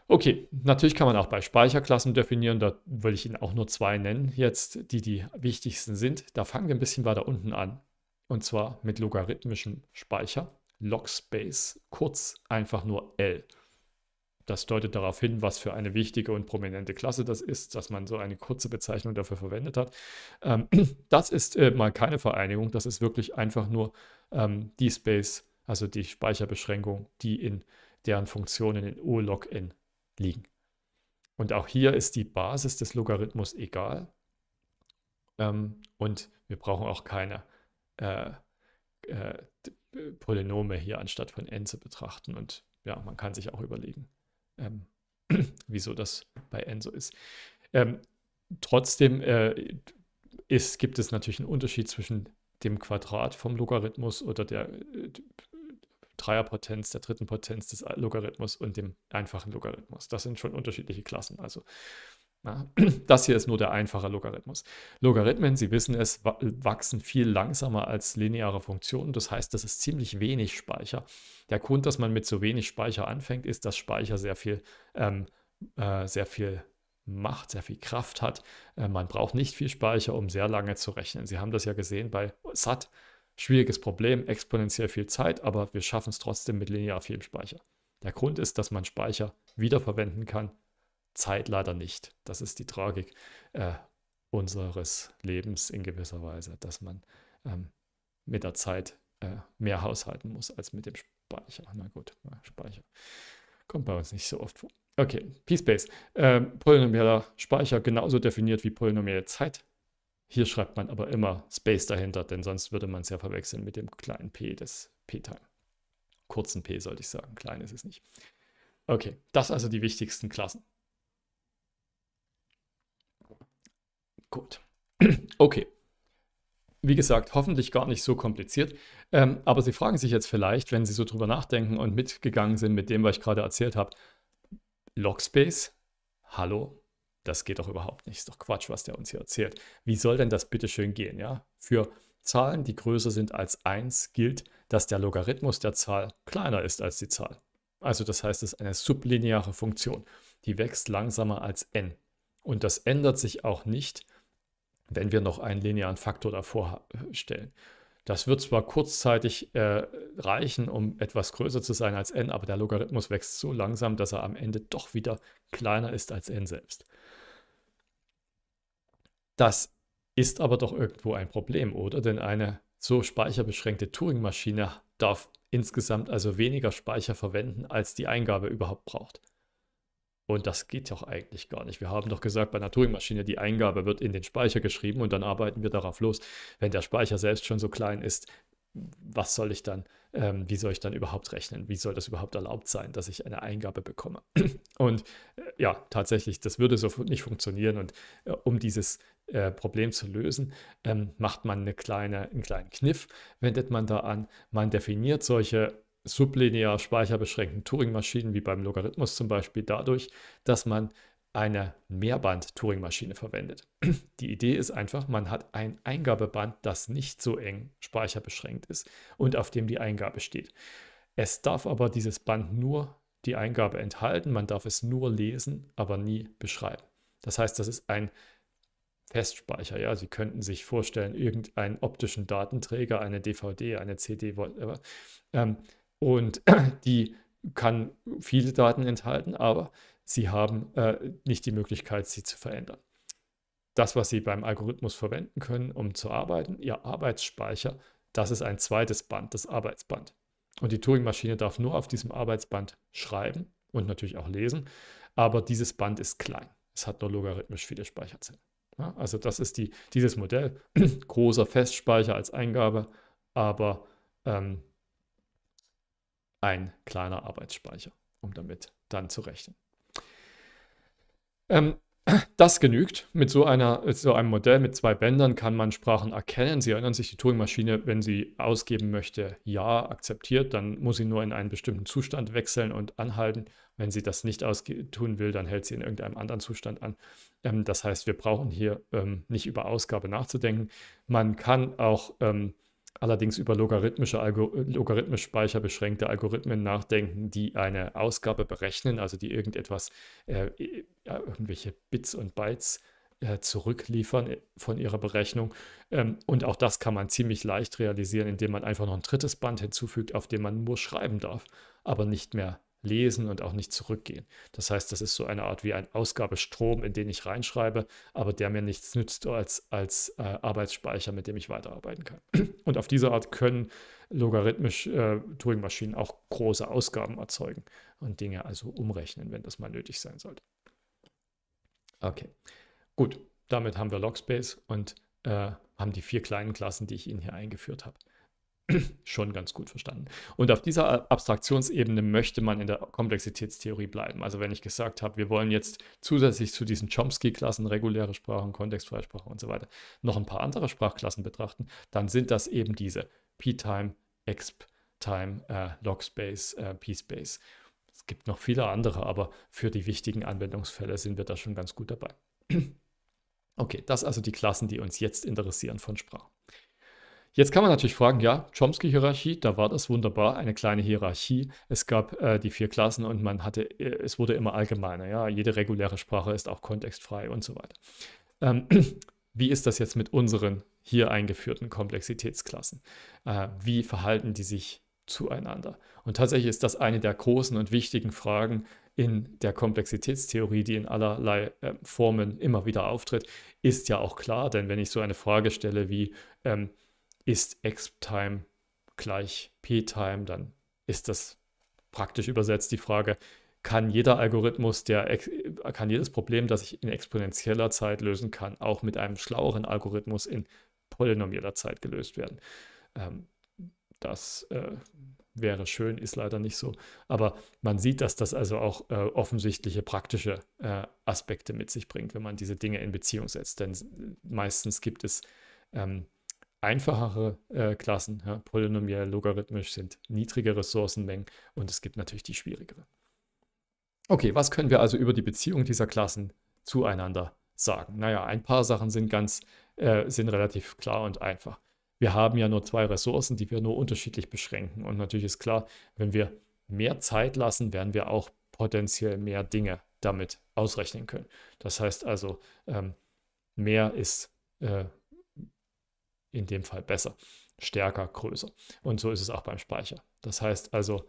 Okay, natürlich kann man auch bei Speicherklassen definieren, da will ich Ihnen auch nur zwei nennen jetzt, die die wichtigsten sind. Da fangen wir ein bisschen weiter unten an und zwar mit logarithmischem Speicher, Log Space, kurz einfach nur L. Das deutet darauf hin, was für eine wichtige und prominente Klasse das ist, dass man so eine kurze Bezeichnung dafür verwendet hat. Ähm, das ist äh, mal keine Vereinigung, das ist wirklich einfach nur ähm, die Space, also die Speicherbeschränkung, die in deren Funktionen in O-Log n liegen. Und auch hier ist die Basis des Logarithmus egal. Ähm, und wir brauchen auch keine äh, äh, Polynome hier anstatt von n zu betrachten. Und ja, man kann sich auch überlegen, ähm, wieso das bei N so ist. Ähm, trotzdem äh, ist, gibt es natürlich einen Unterschied zwischen dem Quadrat vom Logarithmus oder der äh, Dreierpotenz, der dritten Potenz des Logarithmus und dem einfachen Logarithmus. Das sind schon unterschiedliche Klassen. Also Das hier ist nur der einfache Logarithmus. Logarithmen, Sie wissen es, wachsen viel langsamer als lineare Funktionen. Das heißt, das ist ziemlich wenig Speicher. Der Grund, dass man mit so wenig Speicher anfängt, ist, dass Speicher sehr viel, ähm, äh, sehr viel Macht, sehr viel Kraft hat. Äh, man braucht nicht viel Speicher, um sehr lange zu rechnen. Sie haben das ja gesehen bei SAT. Schwieriges Problem, exponentiell viel Zeit, aber wir schaffen es trotzdem mit linear viel Speicher. Der Grund ist, dass man Speicher wiederverwenden kann Zeit leider nicht. Das ist die Tragik äh, unseres Lebens in gewisser Weise, dass man ähm, mit der Zeit äh, mehr haushalten muss als mit dem Speicher. Na gut, na, Speicher kommt bei uns nicht so oft vor. Okay, P-Space. Ähm, polynomieller Speicher genauso definiert wie polynomielle Zeit. Hier schreibt man aber immer Space dahinter, denn sonst würde man es ja verwechseln mit dem kleinen p des p-Time. Kurzen p sollte ich sagen, klein ist es nicht. Okay, das also die wichtigsten Klassen. Gut. Okay. Wie gesagt, hoffentlich gar nicht so kompliziert. Ähm, aber Sie fragen sich jetzt vielleicht, wenn Sie so drüber nachdenken und mitgegangen sind mit dem, was ich gerade erzählt habe, Logspace? Hallo? Das geht doch überhaupt nicht. Ist doch Quatsch, was der uns hier erzählt. Wie soll denn das bitte schön gehen, ja? Für Zahlen, die größer sind als 1, gilt, dass der Logarithmus der Zahl kleiner ist als die Zahl. Also das heißt, es ist eine sublineare Funktion. Die wächst langsamer als n. Und das ändert sich auch nicht, wenn wir noch einen linearen Faktor davor stellen. Das wird zwar kurzzeitig äh, reichen, um etwas größer zu sein als n, aber der Logarithmus wächst so langsam, dass er am Ende doch wieder kleiner ist als n selbst. Das ist aber doch irgendwo ein Problem, oder? Denn eine so speicherbeschränkte Turing-Maschine darf insgesamt also weniger Speicher verwenden, als die Eingabe überhaupt braucht. Und das geht doch eigentlich gar nicht. Wir haben doch gesagt, bei einer Turing-Maschine, die Eingabe wird in den Speicher geschrieben und dann arbeiten wir darauf los. Wenn der Speicher selbst schon so klein ist, was soll ich dann, ähm, wie soll ich dann überhaupt rechnen? Wie soll das überhaupt erlaubt sein, dass ich eine Eingabe bekomme? Und äh, ja, tatsächlich, das würde so nicht funktionieren. Und äh, um dieses äh, Problem zu lösen, ähm, macht man eine kleine, einen kleinen Kniff, wendet man da an. Man definiert solche sublinear speicherbeschränkten Turing-Maschinen, wie beim Logarithmus zum Beispiel, dadurch, dass man eine Mehrband-Turing-Maschine verwendet. Die Idee ist einfach, man hat ein Eingabeband, das nicht so eng speicherbeschränkt ist und auf dem die Eingabe steht. Es darf aber dieses Band nur die Eingabe enthalten, man darf es nur lesen, aber nie beschreiben. Das heißt, das ist ein Festspeicher. Ja? Sie könnten sich vorstellen, irgendeinen optischen Datenträger, eine DVD, eine CD, whatever, ähm, und die kann viele Daten enthalten, aber sie haben äh, nicht die Möglichkeit, sie zu verändern. Das, was Sie beim Algorithmus verwenden können, um zu arbeiten, Ihr Arbeitsspeicher, das ist ein zweites Band, das Arbeitsband. Und die Turing-Maschine darf nur auf diesem Arbeitsband schreiben und natürlich auch lesen, aber dieses Band ist klein. Es hat nur logarithmisch viele Speicherzellen. Ja, also das ist die, dieses Modell, großer Festspeicher als Eingabe, aber ähm, ein kleiner Arbeitsspeicher, um damit dann zu rechnen. Ähm, das genügt. Mit so, einer, so einem Modell mit zwei Bändern kann man Sprachen erkennen. Sie erinnern sich, die Turing-Maschine, wenn sie ausgeben möchte, ja, akzeptiert, dann muss sie nur in einen bestimmten Zustand wechseln und anhalten. Wenn sie das nicht tun will, dann hält sie in irgendeinem anderen Zustand an. Ähm, das heißt, wir brauchen hier ähm, nicht über Ausgabe nachzudenken. Man kann auch ähm, allerdings über logarithmische logarithmisch speicherbeschränkte Algorithmen nachdenken, die eine Ausgabe berechnen, also die irgendetwas, äh, irgendwelche Bits und Bytes äh, zurückliefern äh, von ihrer Berechnung. Ähm, und auch das kann man ziemlich leicht realisieren, indem man einfach noch ein drittes Band hinzufügt, auf dem man nur schreiben darf, aber nicht mehr lesen und auch nicht zurückgehen. Das heißt, das ist so eine Art wie ein Ausgabestrom, in den ich reinschreibe, aber der mir nichts nützt als, als äh, Arbeitsspeicher, mit dem ich weiterarbeiten kann. Und auf diese Art können logarithmisch äh, Turing-Maschinen auch große Ausgaben erzeugen und Dinge also umrechnen, wenn das mal nötig sein sollte. Okay, gut, damit haben wir Logspace und äh, haben die vier kleinen Klassen, die ich Ihnen hier eingeführt habe. schon ganz gut verstanden. Und auf dieser Abstraktionsebene möchte man in der Komplexitätstheorie bleiben. Also wenn ich gesagt habe, wir wollen jetzt zusätzlich zu diesen Chomsky-Klassen, reguläre Sprachen, kontextfreie Sprachen und so weiter, noch ein paar andere Sprachklassen betrachten, dann sind das eben diese P-Time, Exp, Time, äh, Log-Space, äh, P-Space. Es gibt noch viele andere, aber für die wichtigen Anwendungsfälle sind wir da schon ganz gut dabei. okay, das also die Klassen, die uns jetzt interessieren von Sprachen. Jetzt kann man natürlich fragen, ja, Chomsky-Hierarchie, da war das wunderbar, eine kleine Hierarchie. Es gab äh, die vier Klassen und man hatte, äh, es wurde immer allgemeiner, ja, jede reguläre Sprache ist auch kontextfrei und so weiter. Ähm, wie ist das jetzt mit unseren hier eingeführten Komplexitätsklassen? Äh, wie verhalten die sich zueinander? Und tatsächlich ist das eine der großen und wichtigen Fragen in der Komplexitätstheorie, die in allerlei äh, Formen immer wieder auftritt, ist ja auch klar, denn wenn ich so eine Frage stelle wie, ähm, ist exp-time gleich p-time, dann ist das praktisch übersetzt die Frage, kann jeder Algorithmus, der kann jedes Problem, das ich in exponentieller Zeit lösen kann, auch mit einem schlaueren Algorithmus in polynomieller Zeit gelöst werden. Ähm, das äh, wäre schön, ist leider nicht so. Aber man sieht, dass das also auch äh, offensichtliche praktische äh, Aspekte mit sich bringt, wenn man diese Dinge in Beziehung setzt. Denn meistens gibt es ähm, einfachere äh, Klassen, ja, polynomiell, logarithmisch, sind niedrige Ressourcenmengen und es gibt natürlich die schwierigere. Okay, was können wir also über die Beziehung dieser Klassen zueinander sagen? Naja, ein paar Sachen sind ganz, äh, sind relativ klar und einfach. Wir haben ja nur zwei Ressourcen, die wir nur unterschiedlich beschränken. Und natürlich ist klar, wenn wir mehr Zeit lassen, werden wir auch potenziell mehr Dinge damit ausrechnen können. Das heißt also, ähm, mehr ist äh, in dem Fall besser, stärker, größer. Und so ist es auch beim Speicher. Das heißt also,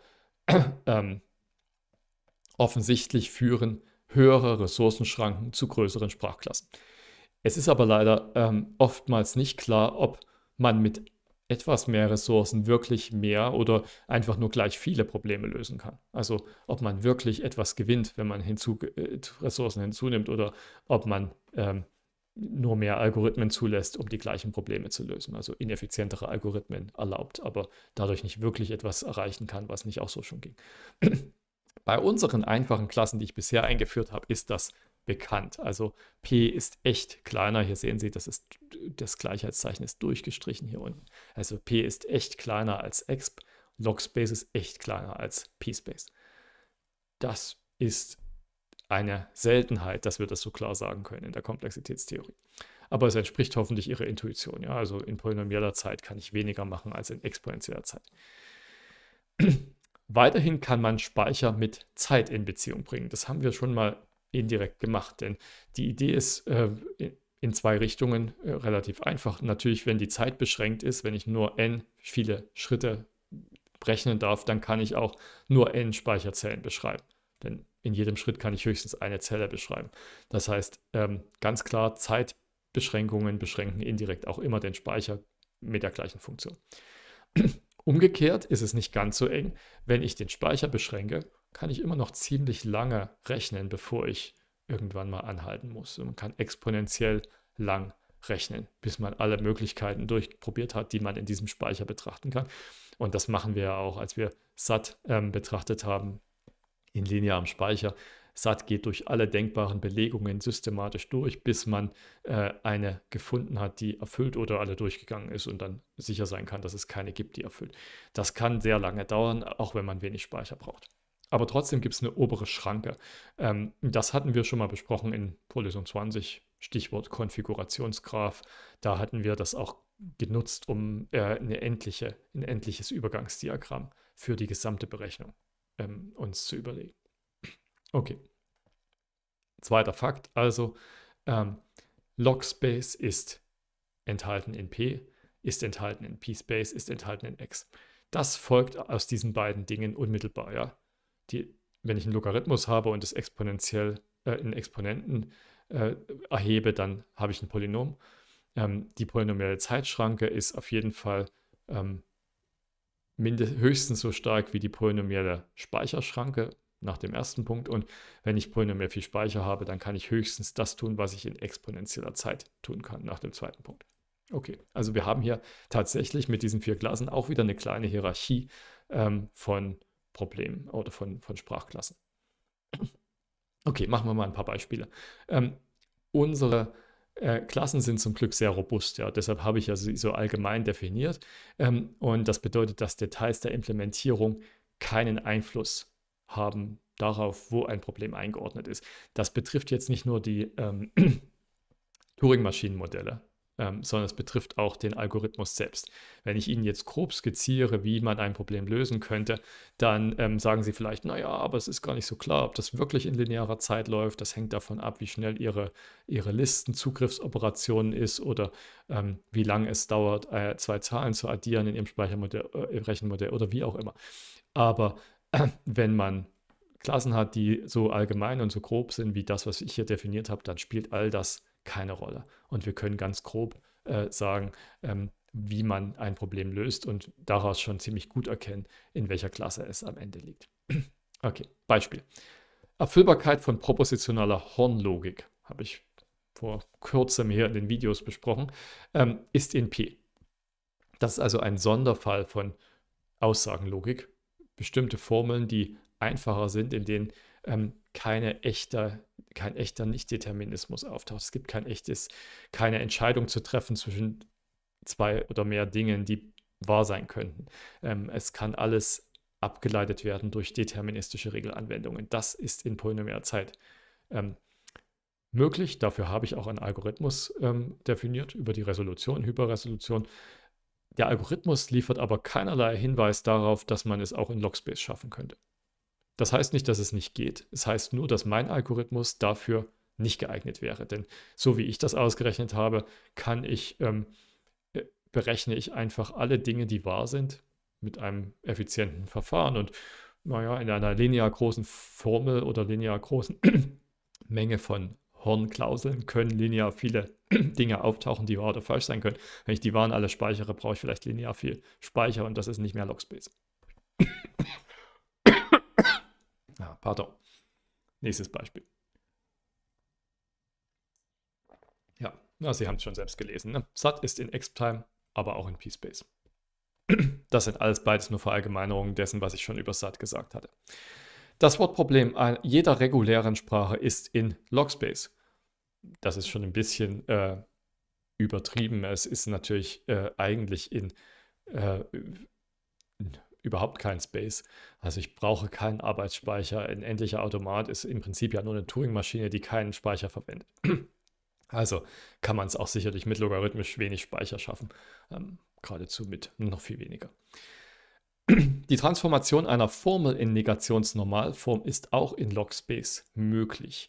ähm, offensichtlich führen höhere Ressourcenschranken zu größeren Sprachklassen. Es ist aber leider ähm, oftmals nicht klar, ob man mit etwas mehr Ressourcen wirklich mehr oder einfach nur gleich viele Probleme lösen kann. Also ob man wirklich etwas gewinnt, wenn man hinzu, äh, Ressourcen hinzunimmt oder ob man ähm, nur mehr Algorithmen zulässt, um die gleichen Probleme zu lösen. Also ineffizientere Algorithmen erlaubt, aber dadurch nicht wirklich etwas erreichen kann, was nicht auch so schon ging. Bei unseren einfachen Klassen, die ich bisher eingeführt habe, ist das bekannt. Also P ist echt kleiner. Hier sehen Sie, das, ist, das Gleichheitszeichen ist durchgestrichen hier unten. Also P ist echt kleiner als exp. Logspace ist echt kleiner als P Space. Das ist eine Seltenheit, dass wir das so klar sagen können in der Komplexitätstheorie. Aber es entspricht hoffentlich Ihrer Intuition. Ja? Also in polynomieller Zeit kann ich weniger machen als in exponentieller Zeit. Weiterhin kann man Speicher mit Zeit in Beziehung bringen. Das haben wir schon mal indirekt gemacht, denn die Idee ist äh, in zwei Richtungen äh, relativ einfach. Natürlich, wenn die Zeit beschränkt ist, wenn ich nur n viele Schritte berechnen darf, dann kann ich auch nur n Speicherzellen beschreiben. Denn in jedem Schritt kann ich höchstens eine Zelle beschreiben. Das heißt, ähm, ganz klar, Zeitbeschränkungen beschränken indirekt auch immer den Speicher mit der gleichen Funktion. Umgekehrt ist es nicht ganz so eng. Wenn ich den Speicher beschränke, kann ich immer noch ziemlich lange rechnen, bevor ich irgendwann mal anhalten muss. man kann exponentiell lang rechnen, bis man alle Möglichkeiten durchprobiert hat, die man in diesem Speicher betrachten kann. Und das machen wir ja auch, als wir SAT ähm, betrachtet haben, in linearem Speicher. SAT geht durch alle denkbaren Belegungen systematisch durch, bis man äh, eine gefunden hat, die erfüllt oder alle durchgegangen ist und dann sicher sein kann, dass es keine gibt, die erfüllt. Das kann sehr lange dauern, auch wenn man wenig Speicher braucht. Aber trotzdem gibt es eine obere Schranke. Ähm, das hatten wir schon mal besprochen in Polyson 20, Stichwort Konfigurationsgraph. Da hatten wir das auch genutzt, um äh, eine endliche, ein endliches Übergangsdiagramm für die gesamte Berechnung ähm, uns zu überlegen. Okay. Zweiter Fakt, also ähm, Logspace ist enthalten in P, ist enthalten in P-Space, ist enthalten in X. Das folgt aus diesen beiden Dingen unmittelbar. Ja? Die, wenn ich einen Logarithmus habe und es exponentiell äh, in Exponenten äh, erhebe, dann habe ich ein Polynom. Ähm, die polynomielle Zeitschranke ist auf jeden Fall ähm, mindest, höchstens so stark wie die polynomielle Speicherschranke nach dem ersten Punkt. Und wenn ich polynomiell viel Speicher habe, dann kann ich höchstens das tun, was ich in exponentieller Zeit tun kann nach dem zweiten Punkt. Okay, also wir haben hier tatsächlich mit diesen vier Klassen auch wieder eine kleine Hierarchie ähm, von Problemen oder von, von Sprachklassen. Okay, machen wir mal ein paar Beispiele. Ähm, unsere äh, Klassen sind zum Glück sehr robust, ja. Deshalb habe ich ja also so allgemein definiert. Ähm, und das bedeutet, dass Details der Implementierung keinen Einfluss haben darauf, wo ein Problem eingeordnet ist. Das betrifft jetzt nicht nur die ähm, Turing-Maschinenmodelle, ähm, sondern es betrifft auch den Algorithmus selbst. Wenn ich Ihnen jetzt grob skizziere, wie man ein Problem lösen könnte, dann ähm, sagen Sie vielleicht, naja, aber es ist gar nicht so klar, ob das wirklich in linearer Zeit läuft. Das hängt davon ab, wie schnell Ihre, Ihre Listenzugriffsoperationen ist oder ähm, wie lange es dauert, äh, zwei Zahlen zu addieren in Ihrem Speichermodell, äh, im Rechenmodell oder wie auch immer. Aber äh, wenn man Klassen hat, die so allgemein und so grob sind wie das, was ich hier definiert habe, dann spielt all das keine Rolle. Und wir können ganz grob äh, sagen, ähm, wie man ein Problem löst und daraus schon ziemlich gut erkennen, in welcher Klasse es am Ende liegt. okay, Beispiel. Erfüllbarkeit von propositionaler Hornlogik, habe ich vor kurzem hier in den Videos besprochen, ähm, ist in P. Das ist also ein Sonderfall von Aussagenlogik. Bestimmte Formeln, die einfacher sind, in denen ähm, keine echte kein echter Nichtdeterminismus auftaucht. Es gibt kein echtes, keine Entscheidung zu treffen zwischen zwei oder mehr Dingen, die wahr sein könnten. Ähm, es kann alles abgeleitet werden durch deterministische Regelanwendungen. Das ist in polynomialer Zeit ähm, möglich. Dafür habe ich auch einen Algorithmus ähm, definiert über die Resolution, Hyperresolution. Der Algorithmus liefert aber keinerlei Hinweis darauf, dass man es auch in Logspace schaffen könnte. Das heißt nicht, dass es nicht geht. Es heißt nur, dass mein Algorithmus dafür nicht geeignet wäre. Denn so wie ich das ausgerechnet habe, kann ich, ähm, äh, berechne ich einfach alle Dinge, die wahr sind, mit einem effizienten Verfahren. Und naja, in einer linear großen Formel oder linear großen Menge von Hornklauseln können linear viele Dinge auftauchen, die wahr oder falsch sein können. Wenn ich die wahren alle speichere, brauche ich vielleicht linear viel Speicher und das ist nicht mehr Logspace. Ah, pardon. Nächstes Beispiel. Ja, na, Sie haben es schon selbst gelesen. Ne? SAT ist in x XPtime, aber auch in P-Space. Das sind alles beides nur Verallgemeinerungen dessen, was ich schon über SAT gesagt hatte. Das Wortproblem jeder regulären Sprache ist in Logspace. Das ist schon ein bisschen äh, übertrieben. Es ist natürlich äh, eigentlich in, äh, in überhaupt keinen Space. Also ich brauche keinen Arbeitsspeicher. Ein endlicher Automat ist im Prinzip ja nur eine Turing-Maschine, die keinen Speicher verwendet. Also kann man es auch sicherlich mit logarithmisch wenig Speicher schaffen. Ähm, geradezu mit noch viel weniger. Die Transformation einer Formel in Negationsnormalform ist auch in Logspace möglich.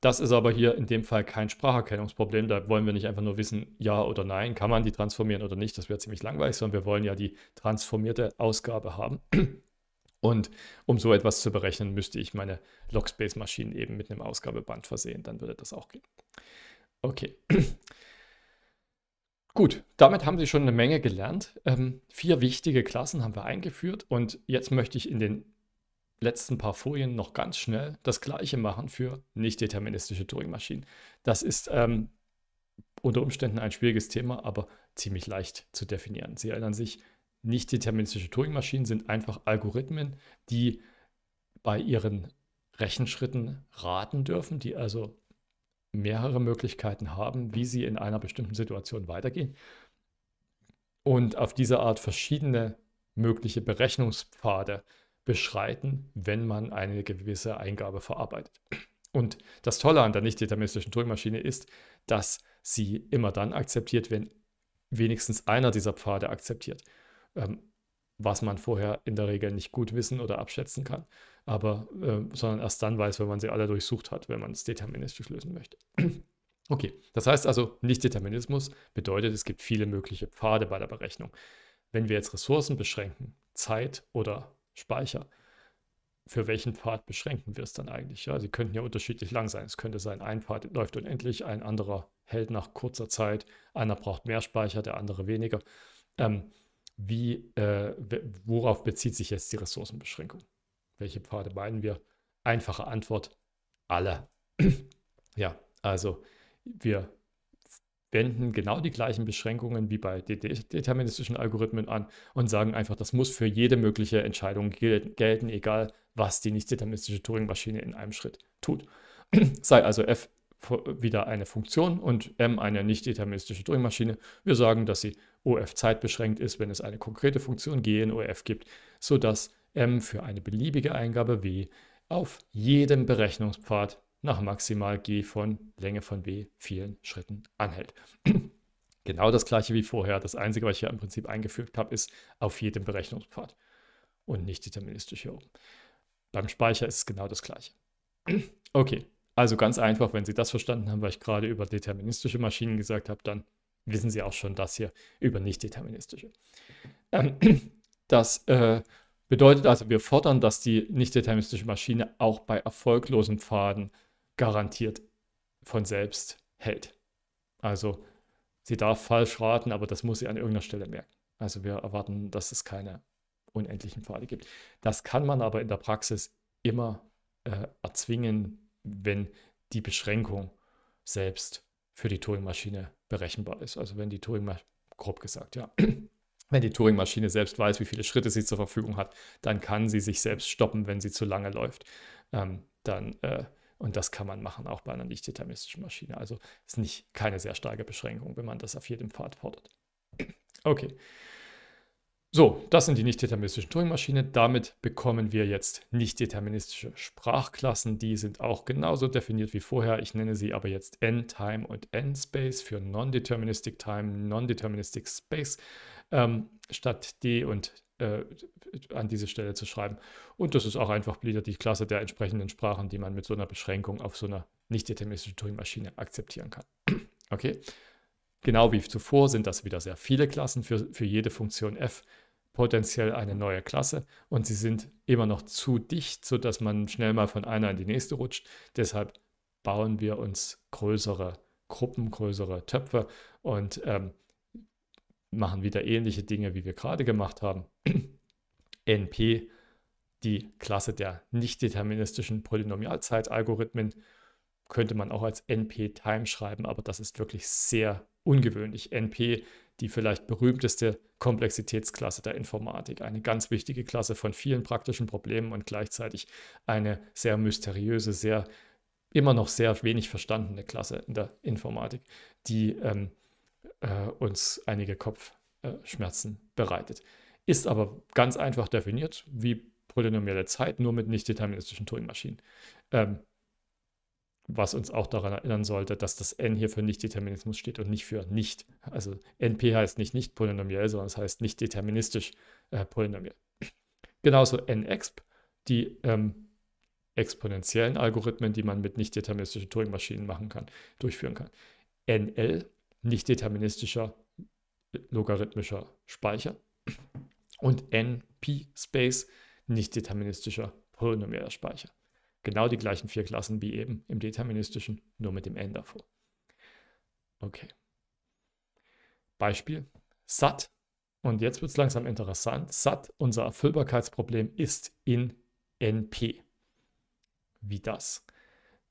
Das ist aber hier in dem Fall kein Spracherkennungsproblem. Da wollen wir nicht einfach nur wissen, ja oder nein, kann man die transformieren oder nicht. Das wäre ziemlich langweilig, sondern wir wollen ja die transformierte Ausgabe haben. Und um so etwas zu berechnen, müsste ich meine Logspace-Maschinen eben mit einem Ausgabeband versehen. Dann würde das auch gehen. Okay. Gut, damit haben Sie schon eine Menge gelernt. Ähm, vier wichtige Klassen haben wir eingeführt und jetzt möchte ich in den letzten paar Folien noch ganz schnell das gleiche machen für nicht-deterministische Turing-Maschinen. Das ist ähm, unter Umständen ein schwieriges Thema, aber ziemlich leicht zu definieren. Sie erinnern sich, nicht-deterministische Turing-Maschinen sind einfach Algorithmen, die bei ihren Rechenschritten raten dürfen, die also mehrere Möglichkeiten haben, wie sie in einer bestimmten Situation weitergehen und auf diese Art verschiedene mögliche Berechnungspfade beschreiten, wenn man eine gewisse Eingabe verarbeitet. Und das Tolle an der nicht-deterministischen Turing-Maschine ist, dass sie immer dann akzeptiert, wenn wenigstens einer dieser Pfade akzeptiert, ähm, was man vorher in der Regel nicht gut wissen oder abschätzen kann, aber ähm, sondern erst dann weiß, wenn man sie alle durchsucht hat, wenn man es deterministisch lösen möchte. okay, das heißt also, Nicht-Determinismus bedeutet, es gibt viele mögliche Pfade bei der Berechnung. Wenn wir jetzt Ressourcen beschränken, Zeit oder Speicher. Für welchen Pfad beschränken wir es dann eigentlich? Ja, sie könnten ja unterschiedlich lang sein. Es könnte sein, ein Pfad läuft unendlich, ein anderer hält nach kurzer Zeit, einer braucht mehr Speicher, der andere weniger. Ähm, wie, äh, worauf bezieht sich jetzt die Ressourcenbeschränkung? Welche Pfade meinen wir? Einfache Antwort, alle. ja, also wir wenden genau die gleichen Beschränkungen wie bei deterministischen Algorithmen an und sagen einfach, das muss für jede mögliche Entscheidung gelten, egal was die nicht-deterministische Turing-Maschine in einem Schritt tut. Sei also f wieder eine Funktion und m eine nicht-deterministische Turing-Maschine. Wir sagen, dass sie OF zeitbeschränkt ist, wenn es eine konkrete Funktion g in OF gibt, sodass m für eine beliebige Eingabe w auf jedem Berechnungspfad nach maximal g von Länge von b vielen Schritten anhält. genau das gleiche wie vorher. Das Einzige, was ich hier im Prinzip eingefügt habe, ist auf jedem Berechnungspfad und nicht deterministisch hier oben. Beim Speicher ist es genau das gleiche. okay, also ganz einfach, wenn Sie das verstanden haben, was ich gerade über deterministische Maschinen gesagt habe, dann wissen Sie auch schon das hier über nicht-deterministische. das äh, bedeutet also, wir fordern, dass die nicht-deterministische Maschine auch bei erfolglosen Pfaden garantiert von selbst hält. Also sie darf falsch raten, aber das muss sie an irgendeiner Stelle merken. Also wir erwarten, dass es keine unendlichen Pfade gibt. Das kann man aber in der Praxis immer äh, erzwingen, wenn die Beschränkung selbst für die Turing-Maschine berechenbar ist. Also wenn die Turing-Maschine, grob gesagt, ja, wenn die Turing-Maschine selbst weiß, wie viele Schritte sie zur Verfügung hat, dann kann sie sich selbst stoppen, wenn sie zu lange läuft. Ähm, dann äh, und das kann man machen, auch bei einer nicht deterministischen Maschine. Also ist nicht keine sehr starke Beschränkung, wenn man das auf jedem Pfad fordert. Okay. So, das sind die nicht-deterministischen Turing-Maschinen. Damit bekommen wir jetzt nicht-deterministische Sprachklassen. Die sind auch genauso definiert wie vorher. Ich nenne sie aber jetzt N-Time und N-Space für Non-Deterministic Time, Non-Deterministic Space ähm, statt D und äh, an diese Stelle zu schreiben. Und das ist auch einfach wieder die Klasse der entsprechenden Sprachen, die man mit so einer Beschränkung auf so einer nicht-deterministischen Turing-Maschine akzeptieren kann. okay? Genau wie zuvor sind das wieder sehr viele Klassen für, für jede Funktion f potenziell eine neue Klasse und sie sind immer noch zu dicht, sodass man schnell mal von einer in die nächste rutscht. Deshalb bauen wir uns größere Gruppen, größere Töpfe und ähm, machen wieder ähnliche Dinge, wie wir gerade gemacht haben. NP, die Klasse der nicht nichtdeterministischen Polynomialzeitalgorithmen, könnte man auch als NP-Time schreiben, aber das ist wirklich sehr ungewöhnlich. NP, die vielleicht berühmteste Komplexitätsklasse der Informatik, eine ganz wichtige Klasse von vielen praktischen Problemen und gleichzeitig eine sehr mysteriöse, sehr immer noch sehr wenig verstandene Klasse in der Informatik, die ähm, äh, uns einige Kopfschmerzen bereitet. Ist aber ganz einfach definiert, wie polynomielle Zeit, nur mit nicht deterministischen Turing-Maschinen. Ähm, was uns auch daran erinnern sollte, dass das n hier für Nicht-Determinismus steht und nicht für nicht. Also np heißt nicht nicht polynomiell, sondern es heißt nicht deterministisch äh, polynomiell. Genauso nexp, die ähm, exponentiellen Algorithmen, die man mit nicht-deterministischen Turing-Maschinen machen kann, durchführen kann. nl nicht deterministischer logarithmischer Speicher und NP Space nicht deterministischer polynomialer Speicher. Genau die gleichen vier Klassen wie eben im deterministischen, nur mit dem N davor. Okay. Beispiel. SAT. Und jetzt wird es langsam interessant. SAT, unser Erfüllbarkeitsproblem, ist in NP. Wie das?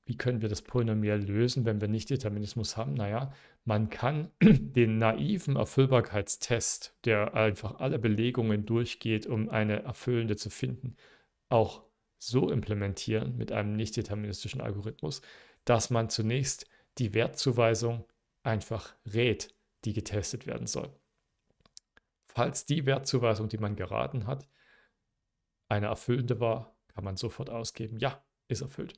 wie können wir das Polynomial lösen, wenn wir nicht Determinismus haben? Naja, man kann den naiven Erfüllbarkeitstest, der einfach alle Belegungen durchgeht, um eine erfüllende zu finden, auch so implementieren mit einem nicht-deterministischen Algorithmus, dass man zunächst die Wertzuweisung einfach rät, die getestet werden soll. Falls die Wertzuweisung, die man geraten hat, eine erfüllende war, kann man sofort ausgeben, ja, ist erfüllt.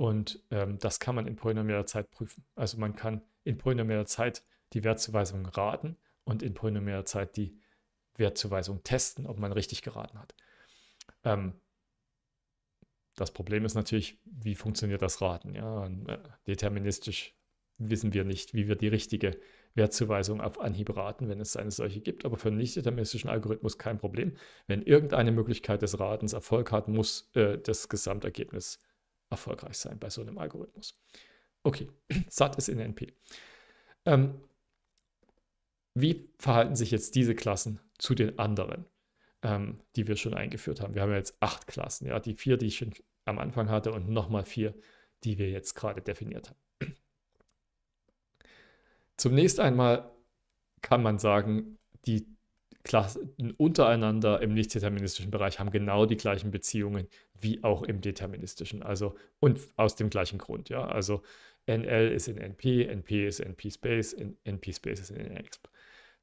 Und ähm, das kann man in polynomialer Zeit prüfen. Also man kann in polynomialer Zeit die Wertzuweisung raten und in polynomialer Zeit die Wertzuweisung testen, ob man richtig geraten hat. Ähm, das Problem ist natürlich, wie funktioniert das Raten? Ja? Äh, deterministisch wissen wir nicht, wie wir die richtige Wertzuweisung auf Anhieb raten, wenn es eine solche gibt. Aber für einen nicht-deterministischen Algorithmus kein Problem. Wenn irgendeine Möglichkeit des Ratens Erfolg hat, muss äh, das Gesamtergebnis erfolgreich sein bei so einem Algorithmus. Okay, SAT ist in NP. Ähm, wie verhalten sich jetzt diese Klassen zu den anderen, ähm, die wir schon eingeführt haben? Wir haben ja jetzt acht Klassen, ja, die vier, die ich schon am Anfang hatte und nochmal vier, die wir jetzt gerade definiert haben. Zunächst einmal kann man sagen, die Klassen untereinander im nicht-deterministischen Bereich haben genau die gleichen Beziehungen wie auch im deterministischen. Also und aus dem gleichen Grund, ja. Also NL ist in NP, NP ist NP Space, NP Space ist in NXP.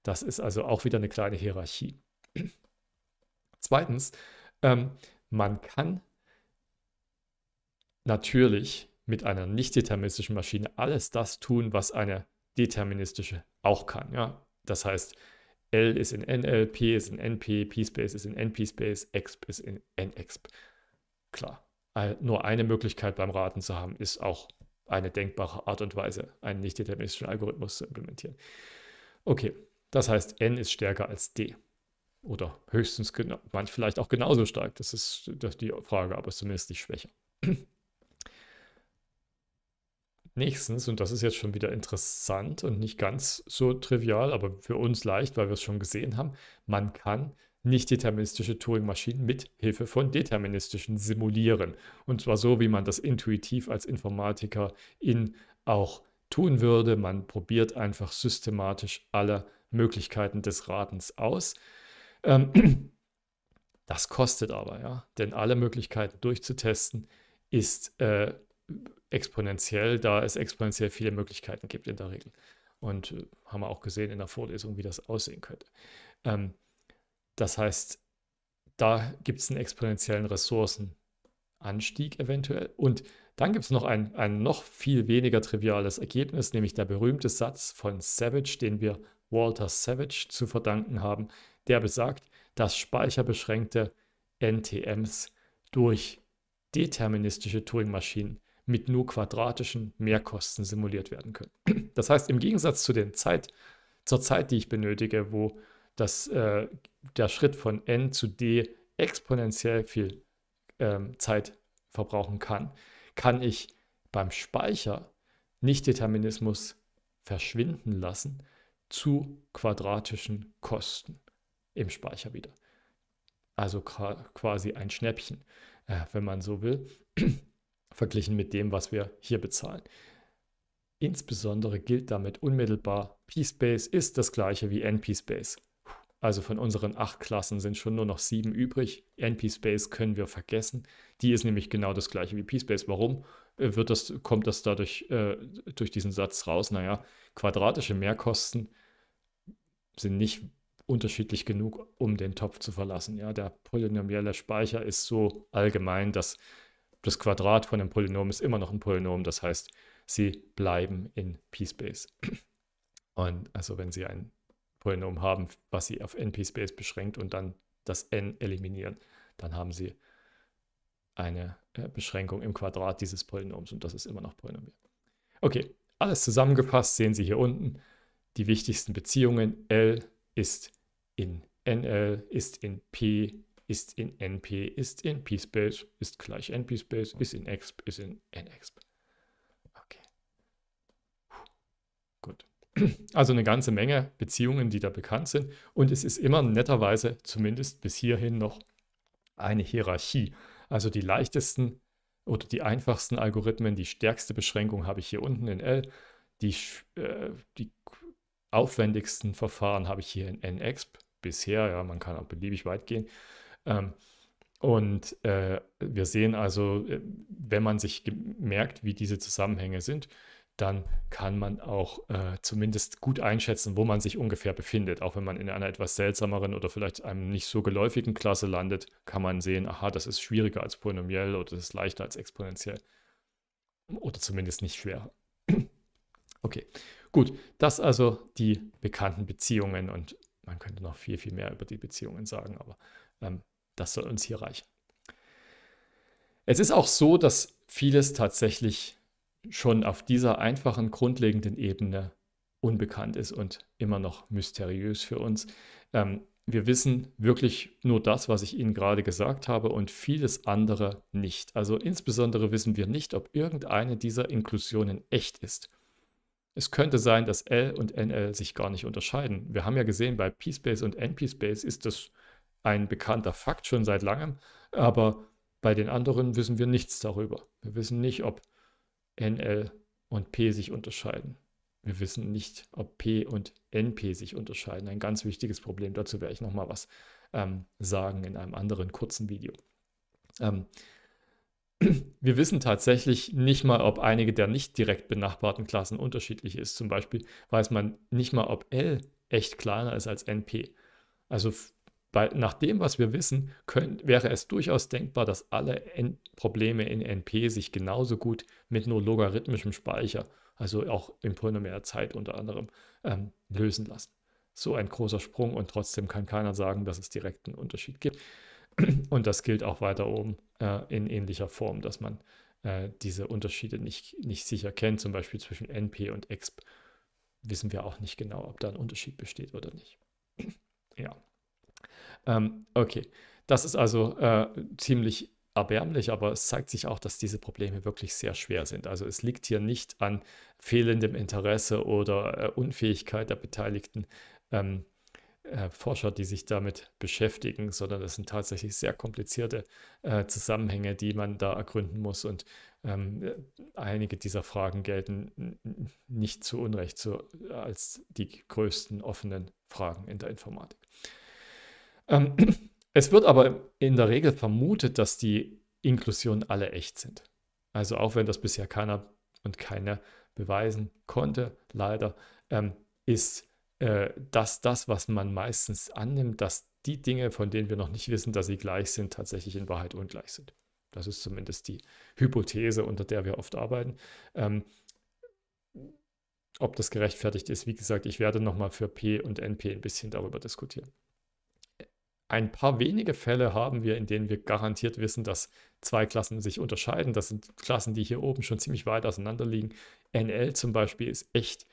Das ist also auch wieder eine kleine Hierarchie. Zweitens, ähm, man kann natürlich mit einer nicht-deterministischen Maschine alles das tun, was eine deterministische auch kann. Ja? Das heißt, L ist in NL, P ist in NP, P-Space ist in NP-Space, EXP ist in NEXP. Klar, nur eine Möglichkeit beim Raten zu haben, ist auch eine denkbare Art und Weise, einen nicht-deterministischen Algorithmus zu implementieren. Okay, das heißt, N ist stärker als D. Oder höchstens, genau, manch vielleicht auch genauso stark. Das ist, das ist die Frage, aber zumindest nicht schwächer. Nächstens, und das ist jetzt schon wieder interessant und nicht ganz so trivial, aber für uns leicht, weil wir es schon gesehen haben, man kann nicht deterministische Turing-Maschinen mit Hilfe von deterministischen simulieren. Und zwar so, wie man das intuitiv als Informatiker in auch tun würde. Man probiert einfach systematisch alle Möglichkeiten des Ratens aus. Ähm, das kostet aber, ja, denn alle Möglichkeiten durchzutesten ist äh, exponentiell, da es exponentiell viele Möglichkeiten gibt in der Regel. Und äh, haben wir auch gesehen in der Vorlesung, wie das aussehen könnte. Ähm, das heißt, da gibt es einen exponentiellen Ressourcenanstieg eventuell. Und dann gibt es noch ein, ein noch viel weniger triviales Ergebnis, nämlich der berühmte Satz von Savage, den wir Walter Savage zu verdanken haben, der besagt, dass speicherbeschränkte NTMs durch deterministische Turing-Maschinen mit nur quadratischen Mehrkosten simuliert werden können. Das heißt, im Gegensatz zu den Zeit, zur Zeit, die ich benötige, wo das, äh, der Schritt von n zu d exponentiell viel ähm, Zeit verbrauchen kann, kann ich beim Speicher Nichtdeterminismus verschwinden lassen zu quadratischen Kosten im Speicher wieder. Also quasi ein Schnäppchen, äh, wenn man so will verglichen mit dem, was wir hier bezahlen. Insbesondere gilt damit unmittelbar, P-Space ist das gleiche wie NP-Space. Also von unseren acht Klassen sind schon nur noch sieben übrig. NP-Space können wir vergessen. Die ist nämlich genau das gleiche wie P-Space. Warum äh, wird das, kommt das dadurch äh, durch diesen Satz raus? Naja, quadratische Mehrkosten sind nicht unterschiedlich genug, um den Topf zu verlassen. Ja, der polynomielle Speicher ist so allgemein, dass das Quadrat von einem Polynom ist immer noch ein Polynom, das heißt, sie bleiben in P-Space. Und also wenn sie ein Polynom haben, was sie auf NP-Space beschränkt und dann das N eliminieren, dann haben sie eine äh, Beschränkung im Quadrat dieses Polynoms und das ist immer noch Polynomial. Okay, alles zusammengefasst sehen Sie hier unten die wichtigsten Beziehungen. L ist in NL, ist in P, ist in np, ist in pspace, ist gleich npspace, ist in exp, ist in nexp. Okay. Puh. Gut. Also eine ganze Menge Beziehungen, die da bekannt sind. Und es ist immer netterweise, zumindest bis hierhin noch, eine Hierarchie. Also die leichtesten oder die einfachsten Algorithmen, die stärkste Beschränkung habe ich hier unten in L. Die, äh, die aufwendigsten Verfahren habe ich hier in NExp bisher. Ja, man kann auch beliebig weit gehen. Ähm, und äh, wir sehen also, äh, wenn man sich merkt, wie diese Zusammenhänge sind, dann kann man auch äh, zumindest gut einschätzen, wo man sich ungefähr befindet. Auch wenn man in einer etwas seltsameren oder vielleicht einem nicht so geläufigen Klasse landet, kann man sehen, aha, das ist schwieriger als polynomiell oder das ist leichter als exponentiell. Oder zumindest nicht schwerer. okay, gut. Das also die bekannten Beziehungen und man könnte noch viel, viel mehr über die Beziehungen sagen, aber ähm, das soll uns hier reichen. Es ist auch so, dass vieles tatsächlich schon auf dieser einfachen, grundlegenden Ebene unbekannt ist und immer noch mysteriös für uns. Ähm, wir wissen wirklich nur das, was ich Ihnen gerade gesagt habe und vieles andere nicht. Also insbesondere wissen wir nicht, ob irgendeine dieser Inklusionen echt ist. Es könnte sein, dass L und NL sich gar nicht unterscheiden. Wir haben ja gesehen, bei P-Space und NP-Space ist das ein bekannter Fakt schon seit langem, aber bei den anderen wissen wir nichts darüber. Wir wissen nicht, ob NL und P sich unterscheiden. Wir wissen nicht, ob P und NP sich unterscheiden. Ein ganz wichtiges Problem. Dazu werde ich nochmal was ähm, sagen in einem anderen kurzen Video. Ähm, wir wissen tatsächlich nicht mal, ob einige der nicht direkt benachbarten Klassen unterschiedlich ist. Zum Beispiel weiß man nicht mal, ob L echt kleiner ist als NP. Also bei, nach dem, was wir wissen, könnt, wäre es durchaus denkbar, dass alle N Probleme in NP sich genauso gut mit nur logarithmischem Speicher, also auch in polynomerer Zeit unter anderem, ähm, lösen lassen. So ein großer Sprung und trotzdem kann keiner sagen, dass es direkt einen Unterschied gibt. Und das gilt auch weiter oben äh, in ähnlicher Form, dass man äh, diese Unterschiede nicht, nicht sicher kennt. Zum Beispiel zwischen NP und EXP wissen wir auch nicht genau, ob da ein Unterschied besteht oder nicht. ja. Ähm, okay, das ist also äh, ziemlich erbärmlich, aber es zeigt sich auch, dass diese Probleme wirklich sehr schwer sind. Also es liegt hier nicht an fehlendem Interesse oder äh, Unfähigkeit der beteiligten ähm, äh, Forscher, die sich damit beschäftigen, sondern es sind tatsächlich sehr komplizierte äh, Zusammenhänge, die man da ergründen muss. Und ähm, einige dieser Fragen gelten nicht zu Unrecht so, äh, als die größten offenen Fragen in der Informatik. Ähm, es wird aber in der Regel vermutet, dass die Inklusionen alle echt sind. Also auch wenn das bisher keiner und keine beweisen konnte, leider, ähm, ist äh, das das, was man meistens annimmt, dass die Dinge, von denen wir noch nicht wissen, dass sie gleich sind, tatsächlich in Wahrheit ungleich sind. Das ist zumindest die Hypothese, unter der wir oft arbeiten. Ähm, ob das gerechtfertigt ist, wie gesagt, ich werde nochmal für P und NP ein bisschen darüber diskutieren ein paar wenige Fälle haben wir, in denen wir garantiert wissen, dass zwei Klassen sich unterscheiden. Das sind Klassen, die hier oben schon ziemlich weit auseinander liegen. NL zum Beispiel ist echt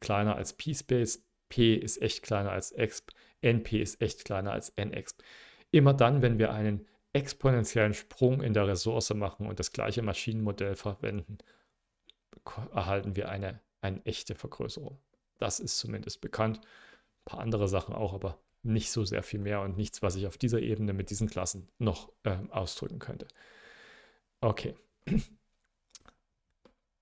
kleiner als P-Space, P ist echt kleiner als Exp, NP ist echt kleiner als NExp. Immer dann, wenn wir einen exponentiellen Sprung in der Ressource machen und das gleiche Maschinenmodell verwenden, erhalten wir eine, eine echte Vergrößerung. Das ist zumindest bekannt. Ein paar andere Sachen auch, aber nicht so sehr viel mehr und nichts, was ich auf dieser Ebene mit diesen Klassen noch äh, ausdrücken könnte. Okay.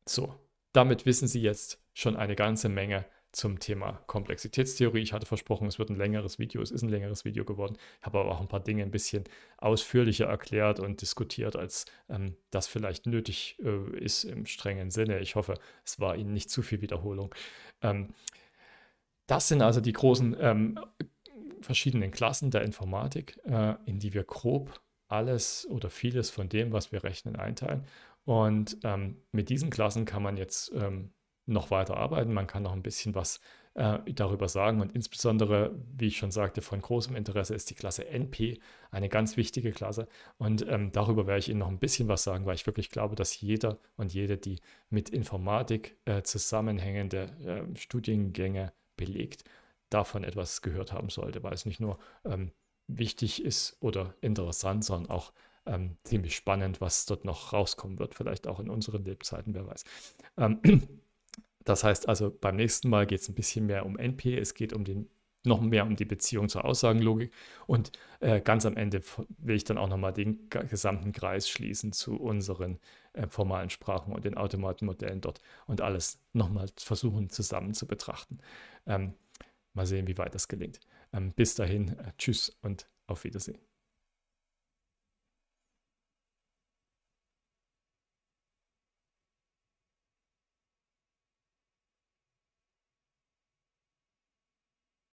So, damit wissen Sie jetzt schon eine ganze Menge zum Thema Komplexitätstheorie. Ich hatte versprochen, es wird ein längeres Video, es ist ein längeres Video geworden. Ich habe aber auch ein paar Dinge ein bisschen ausführlicher erklärt und diskutiert, als ähm, das vielleicht nötig äh, ist im strengen Sinne. Ich hoffe, es war Ihnen nicht zu viel Wiederholung. Ähm, das sind also die großen ähm, verschiedenen Klassen der Informatik, äh, in die wir grob alles oder vieles von dem, was wir rechnen, einteilen. Und ähm, mit diesen Klassen kann man jetzt ähm, noch weiter arbeiten. Man kann noch ein bisschen was äh, darüber sagen. Und insbesondere, wie ich schon sagte, von großem Interesse ist die Klasse NP eine ganz wichtige Klasse. Und ähm, darüber werde ich Ihnen noch ein bisschen was sagen, weil ich wirklich glaube, dass jeder und jede, die mit Informatik äh, zusammenhängende äh, Studiengänge belegt, davon etwas gehört haben sollte, weil es nicht nur ähm, wichtig ist oder interessant, sondern auch ähm, ziemlich spannend, was dort noch rauskommen wird, vielleicht auch in unseren Lebzeiten, wer weiß. Ähm, das heißt also, beim nächsten Mal geht es ein bisschen mehr um NP, es geht um den noch mehr um die Beziehung zur Aussagenlogik. Und äh, ganz am Ende will ich dann auch nochmal den gesamten Kreis schließen zu unseren äh, formalen Sprachen und den Automatenmodellen dort und alles nochmal versuchen zusammen zu betrachten. Ähm, Mal sehen, wie weit das gelingt. Ähm, bis dahin, äh, tschüss und auf Wiedersehen.